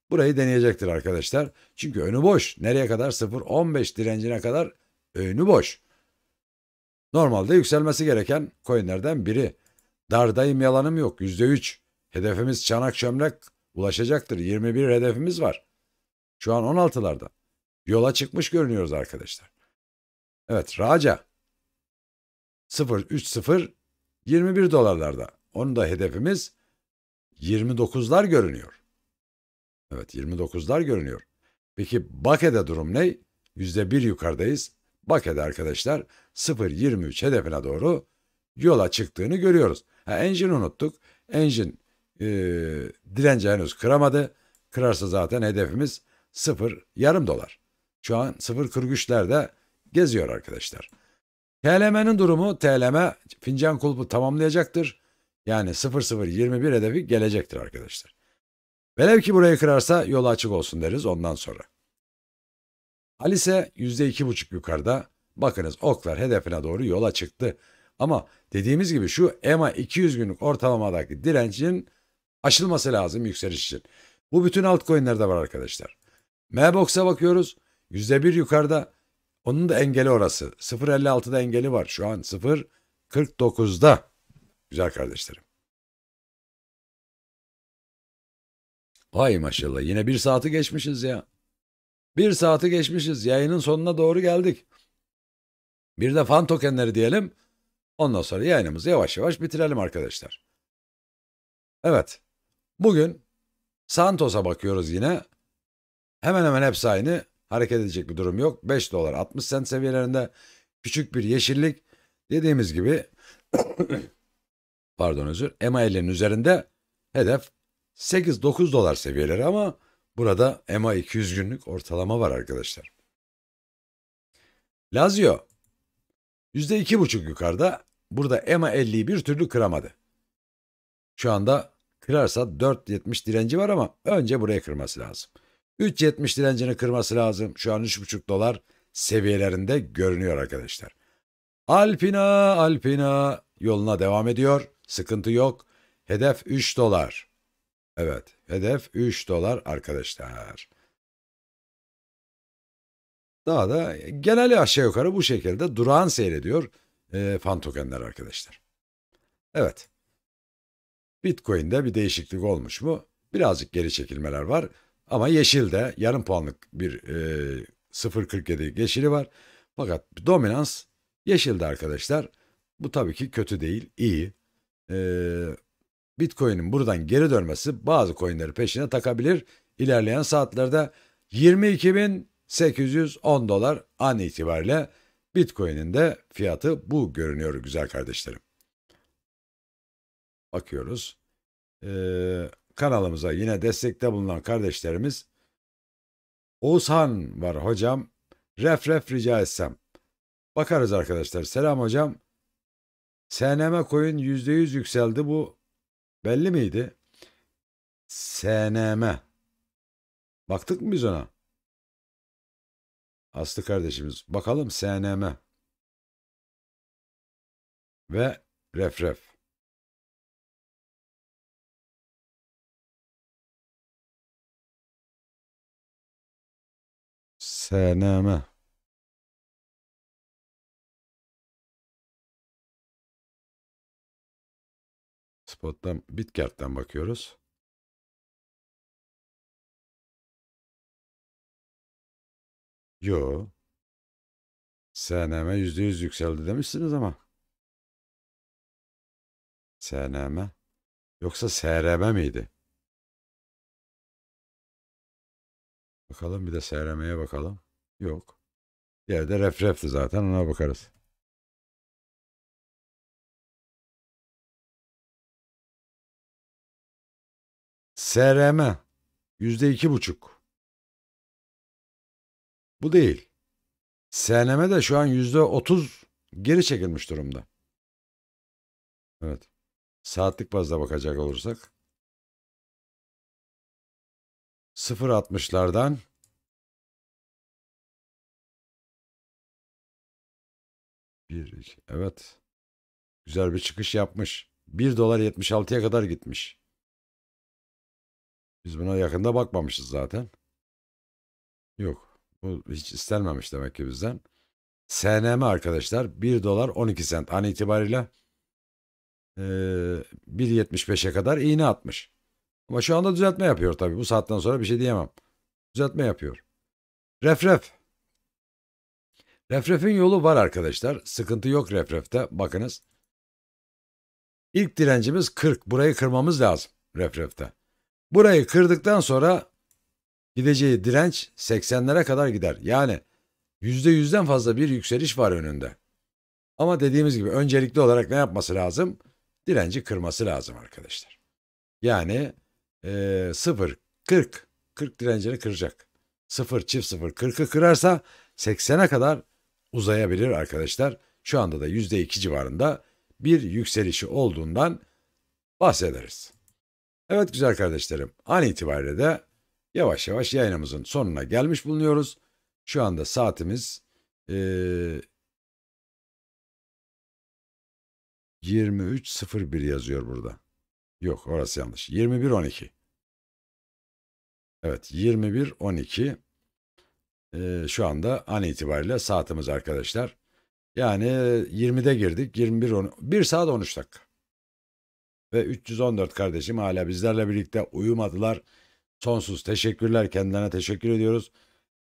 burayı deneyecektir arkadaşlar. Çünkü önü boş. Nereye kadar? 0.15 direncine kadar önü boş. Normalde yükselmesi gereken coinlerden biri. Dardayım yalanım yok. %3. Hedefimiz çanak çömlek ulaşacaktır. 21 hedefimiz var. Şu an 16'larda. Yola çıkmış görünüyoruz arkadaşlar. Evet raja 0-3-0 21 dolarlarda. Onu da hedefimiz 29'lar görünüyor. Evet 29'lar görünüyor. Peki Bake'de durum ne? %1 yukarıdayız. Bake'de arkadaşlar 0.23 hedefine doğru yola çıktığını görüyoruz. Ha, engine unuttuk. Engine e, direnci henüz kıramadı. Kırarsa zaten hedefimiz 0 yarım dolar. Şu an 0.43'lerde geziyor arkadaşlar. TLM'nin durumu TLM fincan kulpu tamamlayacaktır. Yani 0021 hedefi gelecektir arkadaşlar. Velev ki burayı kırarsa yolu açık olsun deriz ondan sonra. Al %2,5 yukarıda. Bakınız oklar hedefine doğru yola çıktı. Ama dediğimiz gibi şu EMA 200 günlük ortalamadaki direncin aşılması lazım yükseliş için. Bu bütün altcoin'lerde var arkadaşlar. MBOX'a bakıyoruz. %1 yukarıda. Onun da engeli orası. 0.56'da engeli var. Şu an 0.49'da. Güzel kardeşlerim. Vay maşallah yine bir saati geçmişiz ya. Bir saati geçmişiz. Yayının sonuna doğru geldik. Bir de fan tokenleri diyelim. Ondan sonra yayınımızı yavaş yavaş bitirelim arkadaşlar. Evet. Bugün Santos'a bakıyoruz yine. Hemen hemen hepsi aynı hareket edecek bir durum yok. 5 dolar 60 sent seviyelerinde küçük bir yeşillik dediğimiz gibi pardon özür MA50'nin üzerinde hedef 8-9 dolar seviyeleri ama burada EMA 200 günlük ortalama var arkadaşlar. Lazio %2,5 yukarıda burada EMA 50'yi bir türlü kıramadı. Şu anda kırarsa 4.70 direnci var ama önce buraya kırması lazım. 3.70 direncini kırması lazım. Şu an 3.5 dolar seviyelerinde görünüyor arkadaşlar. Alpina Alpina yoluna devam ediyor. Sıkıntı yok. Hedef 3 dolar. Evet hedef 3 dolar arkadaşlar. Daha da genel aşağı yukarı bu şekilde durağan seyrediyor e, fan tokenler arkadaşlar. Evet. Bitcoin'de bir değişiklik olmuş mu? Birazcık geri çekilmeler var. Ama yeşil de yarım puanlık bir e, 0.47 yeşili var. Fakat dominans yeşilde arkadaşlar. Bu tabii ki kötü değil, iyi. Ee, Bitcoin'in buradan geri dönmesi bazı coinleri peşine takabilir. İlerleyen saatlerde 22.810 dolar an itibariyle Bitcoin'in de fiyatı bu görünüyor güzel kardeşlerim. Bakıyoruz. Ee, kanalımıza yine destekte bulunan kardeşlerimiz Oğuzhan var hocam. Ref ref rica etsem. Bakarız arkadaşlar. Selam hocam. SNM koyun %100 yükseldi. Bu belli miydi? SNM. Baktık mı biz ona? Aslı kardeşimiz. Bakalım SNM. Ve ref ref. SNM. Spot'tan Bitcart'tan bakıyoruz. Yo. SNM %100 yükseldi demişsiniz ama. SNM. Yoksa SRM miydi? Bakalım bir de SRM'ye bakalım. Yok. Yerde refrefti zaten ona bakarız. SRM yüzde iki buçuk. Bu değil. SNM de şu an yüzde otuz geri çekilmiş durumda. Evet. Saatlik bazda bakacak olursak 0.60'lardan bir iki, evet güzel bir çıkış yapmış. 1 dolar 76'ya kadar gitmiş. Biz buna yakında bakmamışız zaten. Yok. Bu hiç istenmemiş demek ki bizden. SNM arkadaşlar 1 dolar 12 sent an itibariyle e, 1.75'e kadar iğne atmış. Ama şu anda düzeltme yapıyor tabii. Bu saatten sonra bir şey diyemem. Düzeltme yapıyor. Refref. Refref'in yolu var arkadaşlar. Sıkıntı yok refrefte. Bakınız. İlk direncimiz 40. Burayı kırmamız lazım refrefte. Burayı kırdıktan sonra gideceği direnç 80'lere kadar gider. Yani %100'den fazla bir yükseliş var önünde. Ama dediğimiz gibi öncelikli olarak ne yapması lazım? Direnci kırması lazım arkadaşlar. Yani 0, 40, 40 direncini kıracak. 0, çift 0, 40'ı kırarsa 80'e kadar uzayabilir arkadaşlar. Şu anda da %2 civarında bir yükselişi olduğundan bahsederiz. Evet güzel kardeşlerim an itibariyle de yavaş yavaş yayınımızın sonuna gelmiş bulunuyoruz. Şu anda saatimiz e, ee, 23.01 yazıyor burada. Yok orası yanlış. 21-12. Evet 21-12. Ee, şu anda an itibariyle saatimiz arkadaşlar. Yani 20'de e, girdik. 21 10, 1 saat 13 dakika. Ve 314 kardeşim hala bizlerle birlikte uyumadılar. Sonsuz teşekkürler. Kendilerine teşekkür ediyoruz.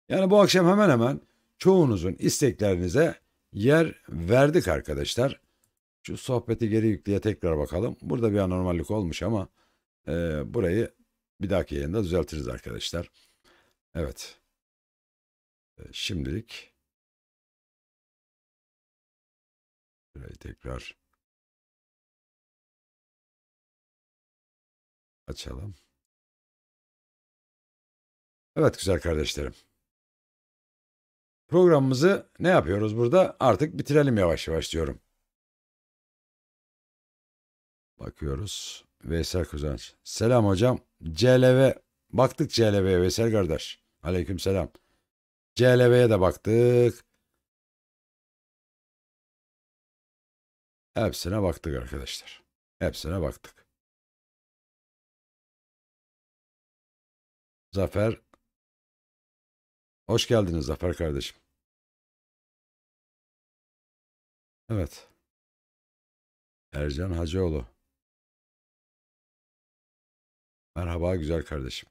Yani bu akşam hemen hemen çoğunuzun isteklerinize yer verdik arkadaşlar. Şu sohbeti geri yükleye tekrar bakalım. Burada bir anormallik olmuş ama e, burayı bir dahaki yayında düzeltiriz arkadaşlar. Evet. E, şimdilik burayı tekrar açalım. Evet güzel kardeşlerim. Programımızı ne yapıyoruz burada? Artık bitirelim yavaş yavaş diyorum. Bakıyoruz. Veysel Kuzanç. Selam hocam. CLV. Baktık CLV'ye Veysel kardeş. Aleyküm selam. CLV'ye de baktık. Hepsine baktık arkadaşlar. Hepsine baktık. Zafer. Hoş geldiniz Zafer kardeşim. Evet. Ercan Hacıoğlu. Merhaba güzel kardeşim.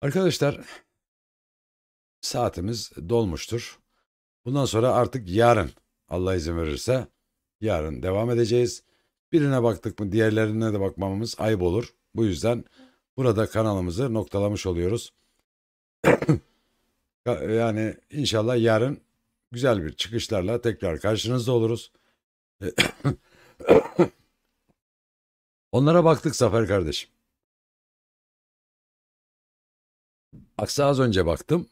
Arkadaşlar saatimiz dolmuştur. Bundan sonra artık yarın Allah izin verirse yarın devam edeceğiz. Birine baktık mı diğerlerine de bakmamamız ayıp olur. Bu yüzden burada kanalımızı noktalamış oluyoruz yani inşallah yarın güzel bir çıkışlarla tekrar karşınızda oluruz. Onlara baktık Zafer kardeşim. Aksa az önce baktım.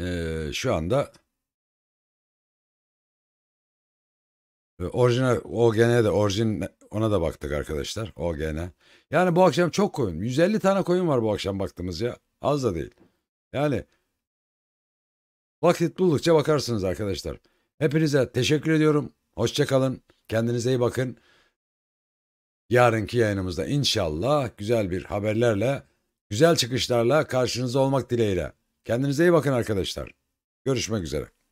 Ee, şu anda e, Orijinal OGN'e de orijin ona da baktık arkadaşlar. OGN. Yani bu akşam çok koyun. 150 tane koyun var bu akşam baktığımız ya. Az da değil. Yani vakit buldukça bakarsınız arkadaşlar. Hepinize teşekkür ediyorum. Hoşçakalın. Kendinize iyi bakın. Yarınki yayınımızda inşallah güzel bir haberlerle, güzel çıkışlarla karşınızda olmak dileğiyle. Kendinize iyi bakın arkadaşlar. Görüşmek üzere.